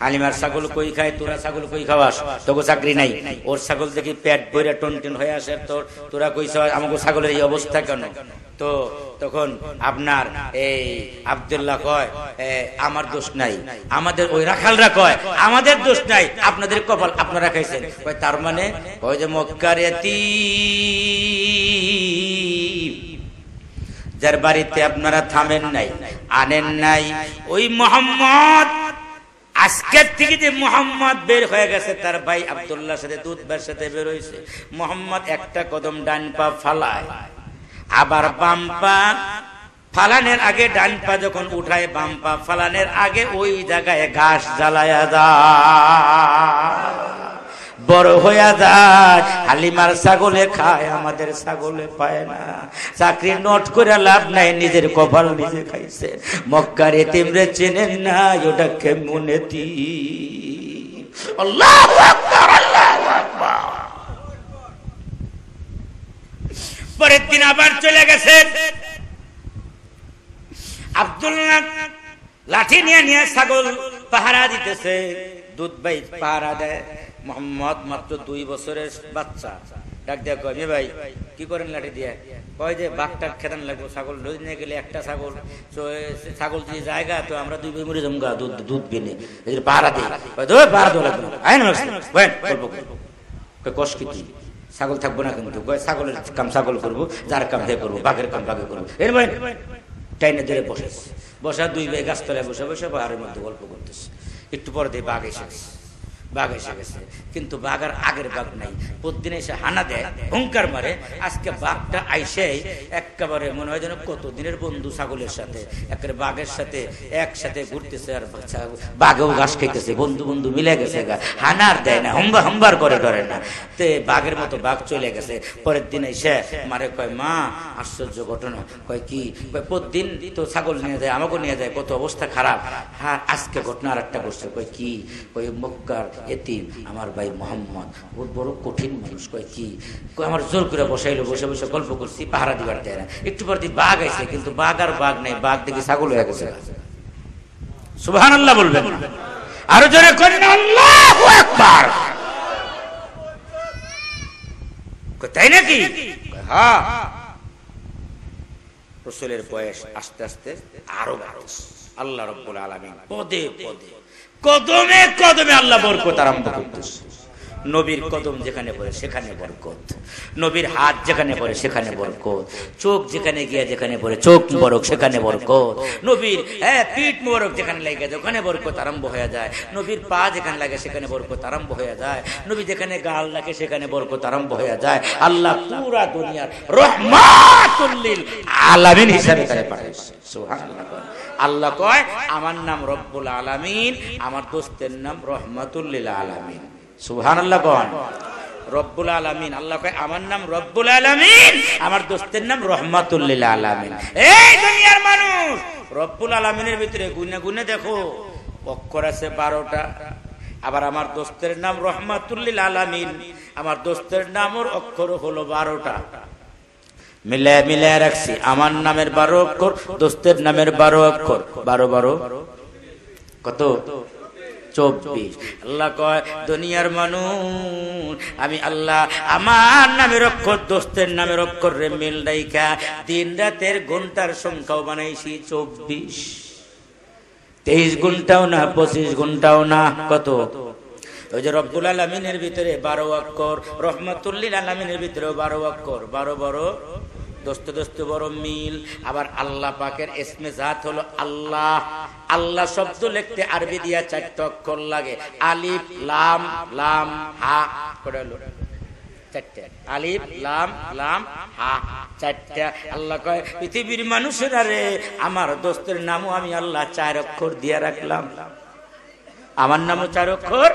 আলিমার ছাগল কই খায় তোরা ছাগল কই খাওয়াস তোকে চাকরি নাই ওর ছাগল দেখি পেট বইরা টনটন হয়ে আসে তোর তোরা কই আমাকে ছাগলের এই অবস্থা কেন তো তখন আপনার এই আব্দুল্লাহ কয় আমার দোষ নাই আমাদের ওই রাখালরা কয় আমাদের দোষ নাই আপনাদের কপাল আপনারা খাইছেন তার মানে ওই যে মক্কার এতি যার বাড়িতে আপনারা থামেন নাই আনেন নাই ওই মোহাম্মদ আজকের থেকে যে মোহাম্মদ বের হয়ে গেছে তার ভাই আবদুল্লাহ সাথে দুধবার সাথে বের হয়েছে মোহাম্মদ একটা কদম ডান পা ফালায় আবার বাম পা ফালানের আগে ডান পা যখন উঠায় বাম পা ফালানের আগে ওই জায়গায় ঘাস জ্বালায়া দা বড় হইয়া যায় হালিমার ছাগলে খায় আমাদের ছাগলে পায় না চাকরি নোট করে লাভ নাই নিজের কপাল নিজে খাইছে মক্কার এ তিমরে চেনেন না ওটা কেমনে তি পরের দিন আবার চলে গেছে আব্দুল্লাহ লাঠি নিয়ে নিয়ে ছাগল পাহারা দিতেছে দুধ বাই পাহারা দেয় মোহাম্মদ মাত্র দুই বছরের বাচ্চা ডাক দিয়া কয় ভাই কি করেন লাঠি দিয়ে কয় যে বাঘটা খেতান লাগবো ছাগল রোজ নিয়ে গেলে একটা ছাগল ছাগল যে জায়গা তো আমরা দুই ভাই মরে জমগা দুধ দুধ পেলে পাহারা দিই পাহারা কষ্ট কি ছাগল থাকবো না কিন্তু ছাগলের কাম ছাগল করবো যার কাম হে করবো বাঘের কাম বাঘে করবো এর টাইনে ধরে বসেছে বসা দুই ভাই গাছতলায় বসে বসে পাহাড়ের মধ্যে গল্প করতেছে একটু পরে দিয়ে বাঘ এসেছে বাঘ এসে গেছে কিন্তু বাঘার আগের বাঘ নাই প্রতিদিন এসে হানা দেয় হুঙ্কার মারে আজকে বাঘটা আইসে একেবারে মনে হয় যেন কতদিনের বন্ধু ছাগলের সাথে একের বাঘের সাথে একসাথে ঘুরতেছে আর বাঘেও ঘাস খাইতেছে বন্ধু বন্ধু মিলে গেছে হানার দেয় না হুম্বা হুম্বার করে ধরে না তে বাঘের মতো বাঘ চলে গেছে পরের দিন এসে মারে কয় মা আশ্চর্য ঘটনা কয় কি প্রতিদিন তো ছাগল নিয়ে যায় আমাকেও নিয়ে যায় কত অবস্থা খারাপ হ্যাঁ আজকে ঘটনা আর একটা করছে কয় কি কয় মক্কার এতিম আমার ভাই মোহাম্মদ ওর বড় কঠিন মানুষ কয় কি আমার জোর করে বসাইলো বসে বসে গল্প করছি পাহারা দিবার দেয় না একটু পর দিয়ে বাঘ আইছে কিন্তু বাঘ আর বাঘ নাই বাঘ দেখি ছাগল হয়ে গেছে সুবাহান আল্লাহ বলবেন আরো জোরে করেন আল্লাহ একবার তাই নাকি হ্যাঁ রসুলের বয়স আস্তে আস্তে আরো বাড়ছে আল্লাহ রব্বুল আলমী পদে পদে কদমে কদমে আল্লাহ বরকত আরম্ভ করতেছে নবীর কদম যেখানে পড়ে সেখানে বরকত নবীর হাত যেখানে পড়ে সেখানে বরকত চোখ যেখানে গিয়ে যেখানে পড়ে চোখ বরক সেখানে বরকত নবীর হ্যাঁ পিঠ মোরক যেখানে লাগে ওখানে বরকত আরম্ভ হয়ে যায় নবীর পা যেখানে লাগে সেখানে বরকত আরম্ভ হয়ে যায় নবী যেখানে গাল লাগে সেখানে বরকত আরম্ভ হয়ে যায় আল্লাহ পুরা দুনিয়ার রহমাতুল্লিল আলামিন হিসাবে তারা পাঠাইছে সুবহানাল্লাহ আল্লাহ কয় আমার নাম রব্বুল আলামিন আমার দোস্তের নাম রহমাতুল্লিল আলামিন সুহান আল্লাহ কন রব্বুল আলামিন আল্লাহ কয় আমার নাম রব্বুল আলামিন আমার দোস্তের নাম রহমাতুল্লিল আলামিন এই দুনিয়ার মানুষ রব্বুল আলামিনের ভিতরে গুনে গুনে দেখো অক্ষর আছে বারোটা আবার আমার দোস্তের নাম রহমাতুল্লিল আলামিন আমার দোস্তের নাম নামর অক্ষর হলো বারোটা মিলে মিলে রাখছি আমার নামের বারো অক্ষর দোস্তের নামের বারো অক্ষর বারো বারো কত চব্বিশ আল্লাহ কয় দুনিয়ার মানুষ আমি আল্লাহ আমার দোস্তের রে মিল ডাইকা দিন রাতের ঘন্টার সংখ্যাও বানাইছি চব্বিশ তেইশ ঘন্টাও না পঁচিশ ঘন্টাও না কত ওই যে রব্বুল আলমিনের ভিতরে বারো অক্ষর রহমতুল্লিল আলমিনের ভিতরে বারো অক্ষর বারো বারো দোস্তে দোস্ত বড় মিল আবার আল্লাহ পাকের এসমে জাত হলো আল্লাহ আল্লাহ শব্দ লিখতে আরবি দিয়া চারটা অক্ষর লাগে আলিফ লাম লাম হা করে হলো আলিফ লাম লাম হা চারটা আল্লাহ কয় পৃথিবীর মানুষেরা রে আমার দোস্তের নামও আমি আল্লাহ চার অক্ষর দিয়ে রাখলাম আমার নামও চার অক্ষর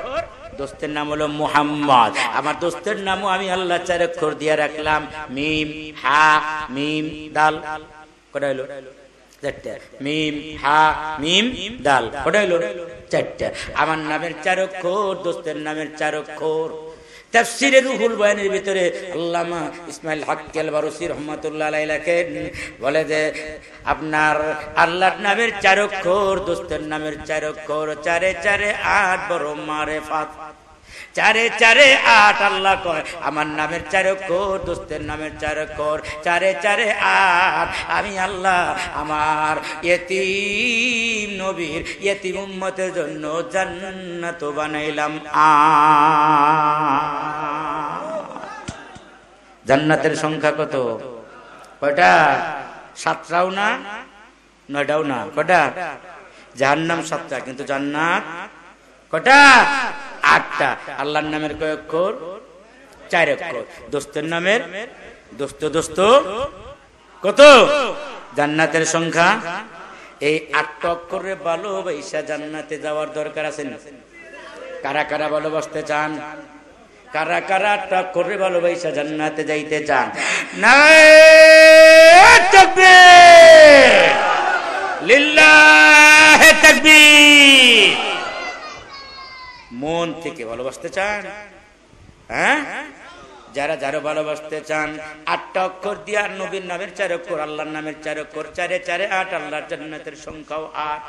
দোস্তের নাম হলো মুহাম্মদ আমার দোস্তের নামও আমি আল্লাহ চার অক্ষর দিয়ে রাখলাম মিম হা মিম দাল কটা হইলো মিম আমার নামের চার অক্ষর দোস্তের নামের চার অক্ষর তাফসিরে রুহুল বয়ানের ভিতরে আল্লামা ইসমাইল হাক্কেল বারুসি রহমতুল্লাহ আলাইলাকে বলে যে আপনার আল্লাহর নামের চার অক্ষর দোস্তের নামের চার অক্ষর চারে চারে আট বড় মারে ফাত চারে চারে আট আল্লাহ কয় আমার নামের চারে কর দোস্তের নামের চারে কর চারে চারে আট আমি আল্লাহ আমার ইয়েতিম নবীর ইয়েতিম উম্মতের জন্য জান্নাত বানাইলাম আ জান্নাতের সংখ্যা কত কয়টা সাতটাও না নয়টাও না কটা জাহান্নাম সাতটা কিন্তু জান্নাত কটা আটটা আল্লাহর নামের কয়েক অক্ষর চার অক্ষর দোস্তের নামের দোস্ত দোস্ত কত জান্নাতের সংখ্যা এই আটটা অক্ষরে ভালোবাসা জান্নাতে যাওয়ার দরকার আছে না কারা কারা ভালোবাসতে চান কারা কারা আটটা অক্ষরে ভালোবাসা জান্নাতে যাইতে চান না হে তাকবীর মন থেকে ভালোবাসতে চান হ্যাঁ যারা যারা ভালোবাসতে চান আটটা অক্ষর দিয়ে আর নবীর নামের চার অক্ষর আল্লাহর নামের চার অক্ষর চারে চারে আট আল্লাহর জান্নাতের সংখ্যাও আট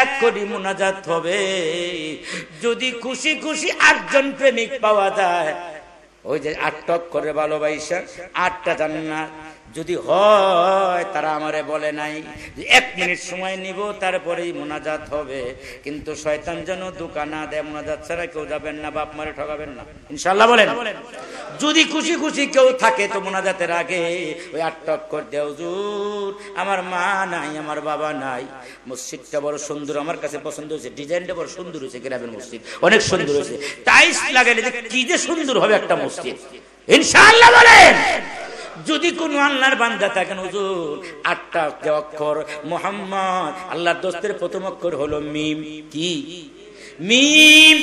এক কোটি মোনাজাত হবে যদি খুশি খুশি আটজন প্রেমিক পাওয়া যায় ওই যে আটটা অক্ষরে ভালোবাসা আটটা জান্নাত যদি হয় তারা আমারে বলে নাই এক মিনিট সময় নিব তারপরেই মোনাজাত হবে কিন্তু শয়তান যেন দোকানা দেয় মোনাজাত ছাড়া কেউ যাবেন না বাপ মারে ঠকাবেন না ইনশাল্লাহ বলেন যদি খুশি খুশি কেউ থাকে তো মোনাজাতের আগে ওই আটটা দেও জুর আমার মা নাই আমার বাবা নাই মসজিদটা বড় সুন্দর আমার কাছে পছন্দ হয়েছে ডিজাইনটা বড় সুন্দর হয়েছে গ্রামের মসজিদ অনেক সুন্দর হয়েছে টাইলস লাগালে কি যে সুন্দর হবে একটা মসজিদ ইনশাল্লাহ বলেন যদি কোনো আল্লাহর বান্দা থাকেন হুজুর আটটা অক্ষর মোহাম্মদ আল্লাহর দোস্তের প্রথম অক্ষর হলো মিম কি মিম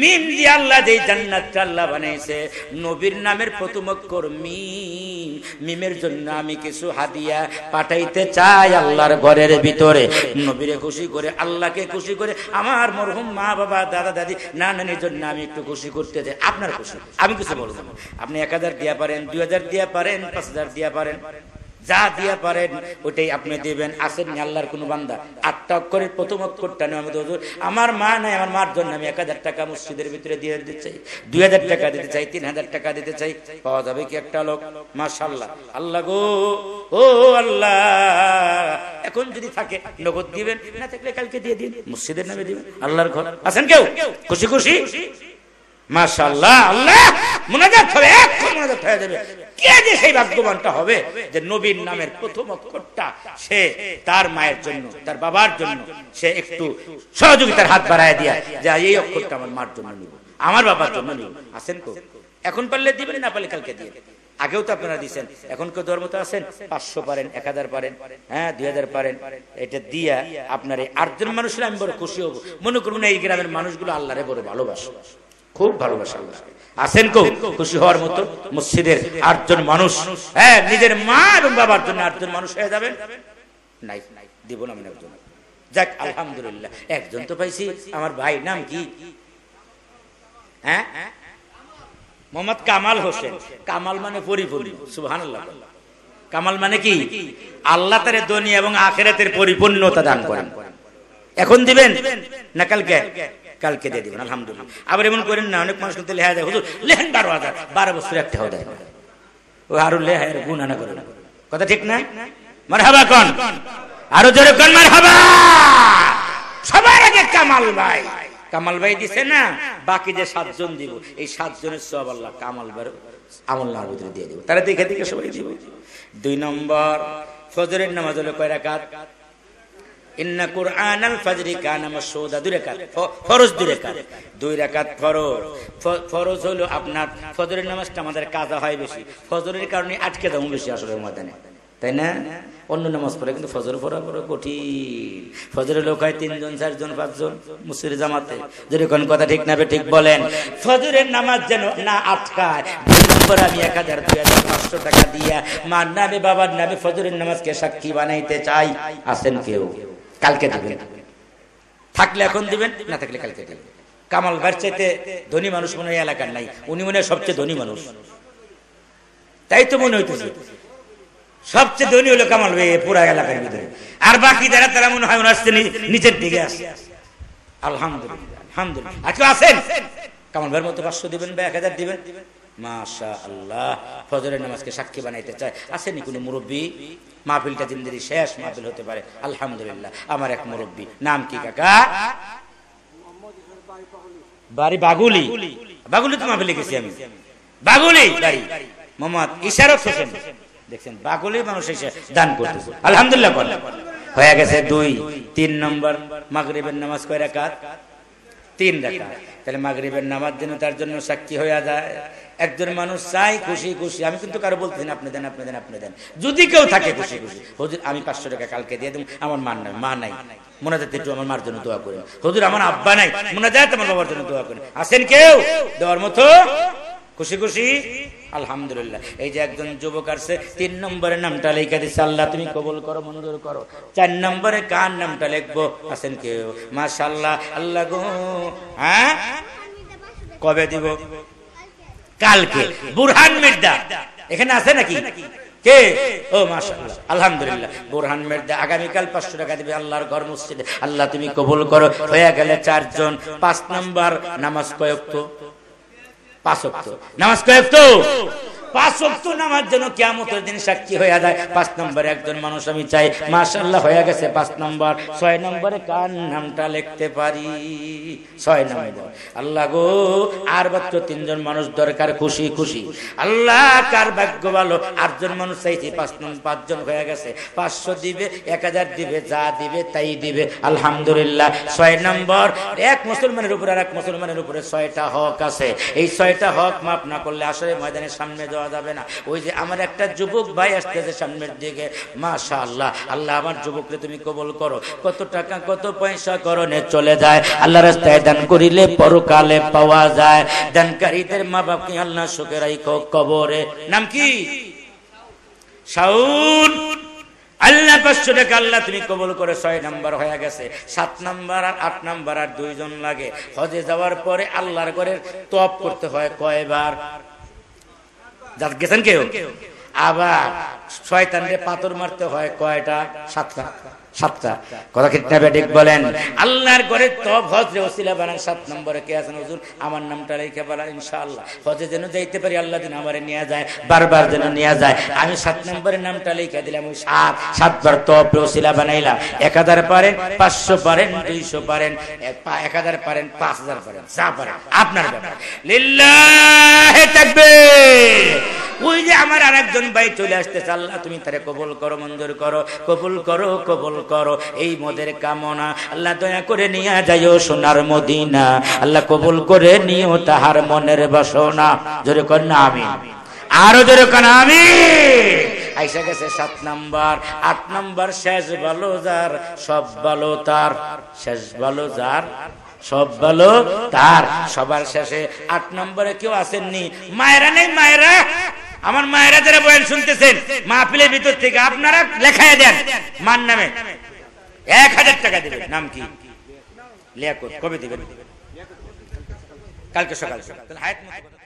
মিম দিয়ে আল্লাহ যেই জান্নাতটা আল্লাহ বানাইছে নবীর নামের প্রথম অক্ষর মিম মিমের জন্য আমি কিছু হাদিয়া পাঠাইতে চাই আল্লাহর ঘরের ভিতরে নবীরে খুশি করে আল্লাহকে খুশি করে আমার মরহুম মা বাবা দাদা দাদি না জন্য আমি একটু খুশি করতে চাই আপনার খুশি আমি কিছু বলবো আপনি এক হাজার দিয়া পারেন দুই হাজার দিয়া পারেন পাঁচ হাজার দিয়া পারেন যা দিয়ে পারেন ওটাই আপনি দিবেন আসেন আল্লাহর কোনো বান্দা আটটা অক্ষরের প্রথম অক্ষরটা নেই আমার মা নাই আমার মার জন্য আমি এক হাজার টাকা মসজিদের ভিতরে দিয়ে দিতে চাই দুই হাজার টাকা দিতে চাই তিন হাজার টাকা দিতে চাই পাওয়া যাবে কি একটা লোক মাশাল্লাহ আল্লাহ গো ও আল্লাহ এখন যদি থাকে নগদ দিবেন না থাকলে কালকে দিয়ে দিন মসজিদের নামে দিবেন আল্লাহর ঘর আছেন কেউ খুশি খুশি আমার বাবার জন্য এখন পারলে দিবেন না পারলে কালকে দিয়ে আগেও তো আপনারা দিচ্ছেন এখন কেউ তো আছেন পাঁচশো পারেন এক হাজার পারেন হ্যাঁ দুই হাজার পারেন এটা দিয়া আপনার এই আটজন মানুষের আমি বড় খুশি হব মনে করুন এই গ্রামের মানুষগুলো আল্লাহরে বড় ভালোবাসো খুব ভালোবাসে আল্লাহ আছেন কেউ খুশি হওয়ার মতো মসজিদের আটজন মানুষ হ্যাঁ নিজের মা এবং বাবার জন্য আটজন মানুষ হয়ে যাবেন নাই দিব না আমি একজন যাক আলহামদুলিল্লাহ একজন তো পাইছি আমার ভাই নাম কি হ্যাঁ মোহাম্মদ কামাল হোসেন কামাল মানে পরিপূর্ণ সুহান কামাল মানে কি আল্লাহ তার দুনিয়া এবং আখেরাতের পরিপূর্ণতা দান করেন এখন দিবেন না কালকে কালকে দিয়ে দেবেন আলহামদুলিল্লাহ আবার এমন করেন না অনেক মানুষ কিন্তু লেহা দেয় হুজুর লেহেন বারো হাজার বারো বছর একটা হওয়া দেয় ও আরো লেহায়ের গুণ আনা করে না কথা ঠিক না মার হাবা কন আরো জোরে কন মার হাবা সবার আগে কামাল ভাই কামাল ভাই দিছে না বাকি যে সাতজন দিব এই সাতজনের সব আল্লাহ কামাল ভাই আমল না দিয়ে দিব তারা দেখে দেখে সবাই দিব দুই নম্বর ফজরের নামাজ হলো কয় রাকাত জামাতে যদি কোন দুই ফরজ আপনার নামাজটা আমাদের কাজা হয় বেশি ফজরের কারণে আটকে বেশি তাই না অন্য নামাজ পড়ে কিন্তু ফজর কঠিন কথা ঠিক না ঠিক বলেন ফজরের নামাজ যেন না আটকায় আমি এক হাজার দুই হাজার পাঁচশো টাকা দিয়া মার নামে বাবার নামে ফজরের নামাজকে সাক্ষী বানাইতে চাই আছেন কেউ কালকে দেবেন থাকলে এখন দিবেন না থাকলে কালকে দেবেন কামাল ভাইয়ের চাইতে ধনী মানুষ মনে হয় এলাকার নাই উনি মনে হয় সবচেয়ে ধনী মানুষ তাই তো মনে হইতেছে সবচেয়ে ধনী হলো কামাল ভাই পুরা এলাকার ভিতরে আর বাকি যারা তারা মনে হয় ওনার নিচের দিকে আসে আলহামদুলিল্লাহ আলহামদুলিল্লাহ আজকে আসেন কামাল ভাইয়ের মতো পাঁচশো দিবেন বা এক হাজার দিবেন মাশা আল্লাহ ফজরের নামাজকে সাক্ষী বানাইতে চায় আসেনি কোনো মুরব্বী মাহফিলটা জিন্দির শেষ মাহফিল হতে পারে আলহামদুলিল্লাহ আমার এক মুরব্বী নাম কি কাকা বাড়ি বাগুলি বাগুলি তো মাহফিলে গেছি আমি বাগুলি বাড়ি মোহাম্মদ ইশারত হোসেন দেখছেন বাগুলি মানুষ এসে দান করতেছে আলহামদুলিল্লাহ হয়ে গেছে দুই তিন নম্বর মাগরিবের নামাজ কয় রাকাত তিন রাকাত তাহলে মাগরীবের নামার দিনও তার জন্য সাক্ষী হইয়া যায় একজন মানুষ চাই খুশি খুশি আমি কিন্তু কারো বলতেছি না আপনি দেন আপনি দেন আপনি দেন যদি কেউ থাকে খুশি খুশি হজুর আমি পাঁচশো টাকা কালকে দিয়ে দেবো আমার মান নাই মা নাই মোনাজাত একটু আমার মার জন্য দোয়া করেন হজুর আমার আব্বা নাই মোনাজাত আমার বাবার জন্য দোয়া করেন আসেন কেউ দেওয়ার মতো খুশি খুশি আলহামদুলিল্লাহ এই যে একজন যুবক আসছে তিন নম্বরে নামটা লেখা দিচ্ছে আল্লাহ তুমি কবল করো মঞ্জুর করো চার নম্বরে কার নামটা লিখবো আছেন কেউ মাসাল্লাহ আল্লাহ গো হ্যাঁ কবে দিব কালকে বুরহান মির্জা এখানে আছে নাকি কে ও মাশাআল্লাহ আলহামদুলিল্লাহ বোরহান মের্দা আগামীকাল পাঁচশো টাকা দিবে আল্লাহর ঘর মসজিদে আল্লাহ তুমি কবুল করো হয়ে গেলে চারজন পাঁচ নাম্বার নামাজ কয়েক তো পাঁচ নামাজ কয়েক তো পাঁচ অক্ত নামার জন্য কেমতের দিন সাক্ষী হয়ে যায় পাঁচ নম্বরে একজন মানুষ আমি চাই হয়ে গেছে পাঁচ নম্বর ছয় নম্বরে কার নামটা লিখতে পারি ছয় নম্বর আল্লাহ গো আর মাত্র তিনজন মানুষ দরকার খুশি খুশি আল্লাহ কার ভাগ্য ভালো আটজন মানুষ চাইছি পাঁচ নম্বর পাঁচজন হয়ে গেছে পাঁচশো দিবে এক হাজার দিবে যা দিবে তাই দিবে আলহামদুলিল্লাহ ছয় নম্বর এক মুসলমানের উপরে আর এক মুসলমানের উপরে ছয়টা হক আছে এই ছয়টা হক মাফ না করলে আসলে ময়দানের সামনে যাওয়া দেওয়া যাবে না ওই যে আমার একটা যুবক ভাই আসতেছে সামনের দিকে মাশা আল্লাহ আল্লাহ আমার যুবককে তুমি কবল করো কত টাকা কত পয়সা করণে চলে যায় আল্লাহ রাস্তায় দান করিলে পরকালে পাওয়া যায় দানকারীদের মা বাপ কি আল্লাহ সুখে রাইখো কবরে নাম কি শাউন আল্লাহ পাঁচশো টাকা আল্লাহ তুমি কবল করে ছয় নাম্বার হয়ে গেছে সাত নাম্বার আর আট নাম্বার আর দুইজন লাগে হজে যাওয়ার পরে আল্লাহর ঘরের তপ করতে হয় কয়বার গেছেন কেউ আবার তান্ডে পাথর মারতে হয় কয়টা সাতটা সাতটা কথা কিতনাবে ঠিক বলেন আল্লাহর ঘরে তব হজ ওসিলা বানান সাত নম্বরে কে আছেন হুজুর আমার নামটা রেখে বলা ইনশাআল্লাহ হজে যেন যাইতে পারি আল্লাহ যেন আমারে নিয়ে যায় বারবার যেন নিয়ে যায় আমি সাত নম্বরে নামটা লিখে দিলাম ওই সাত সাতবার তব ওসিলা বানাইলাম এক হাজার পারেন পাঁচশো পারেন দুইশো পারেন এক হাজার পারেন পাঁচ হাজার পারেন যা পারেন আপনার ব্যাপার লিল্লাহ থাকবে ওই যে আমার আরেকজন ভাই চলে আসতেছে আল্লাহ তুমি তারে কবুল করো মঞ্জুর করো কবুল করো কবুল করো এই মদের কামনা আল্লাহ দয়া করে নিয়ে যাইও সোনার মদিনা আল্লাহ কবুল করে নিও তাহার মনের বাসনা জোরে কর না আমি আরো জোরে কর আমি আইসা গেছে সাত নাম্বার আট নাম্বার শেষ ভালো যার সব ভালো তার শেষ ভালো যার সব ভালো তার সবার শেষে আট নম্বরে কেউ আসেননি মায়েরা নেই মায়েরা আমার মায়েরা যারা বয়ান শুনতেছেন মাহফিলের ভিতর থেকে আপনারা লেখায় দেন মার নামে এক হাজার টাকা দেবেন নাম কি কবে দেবেন কালকে সকাল সকাল হায়াত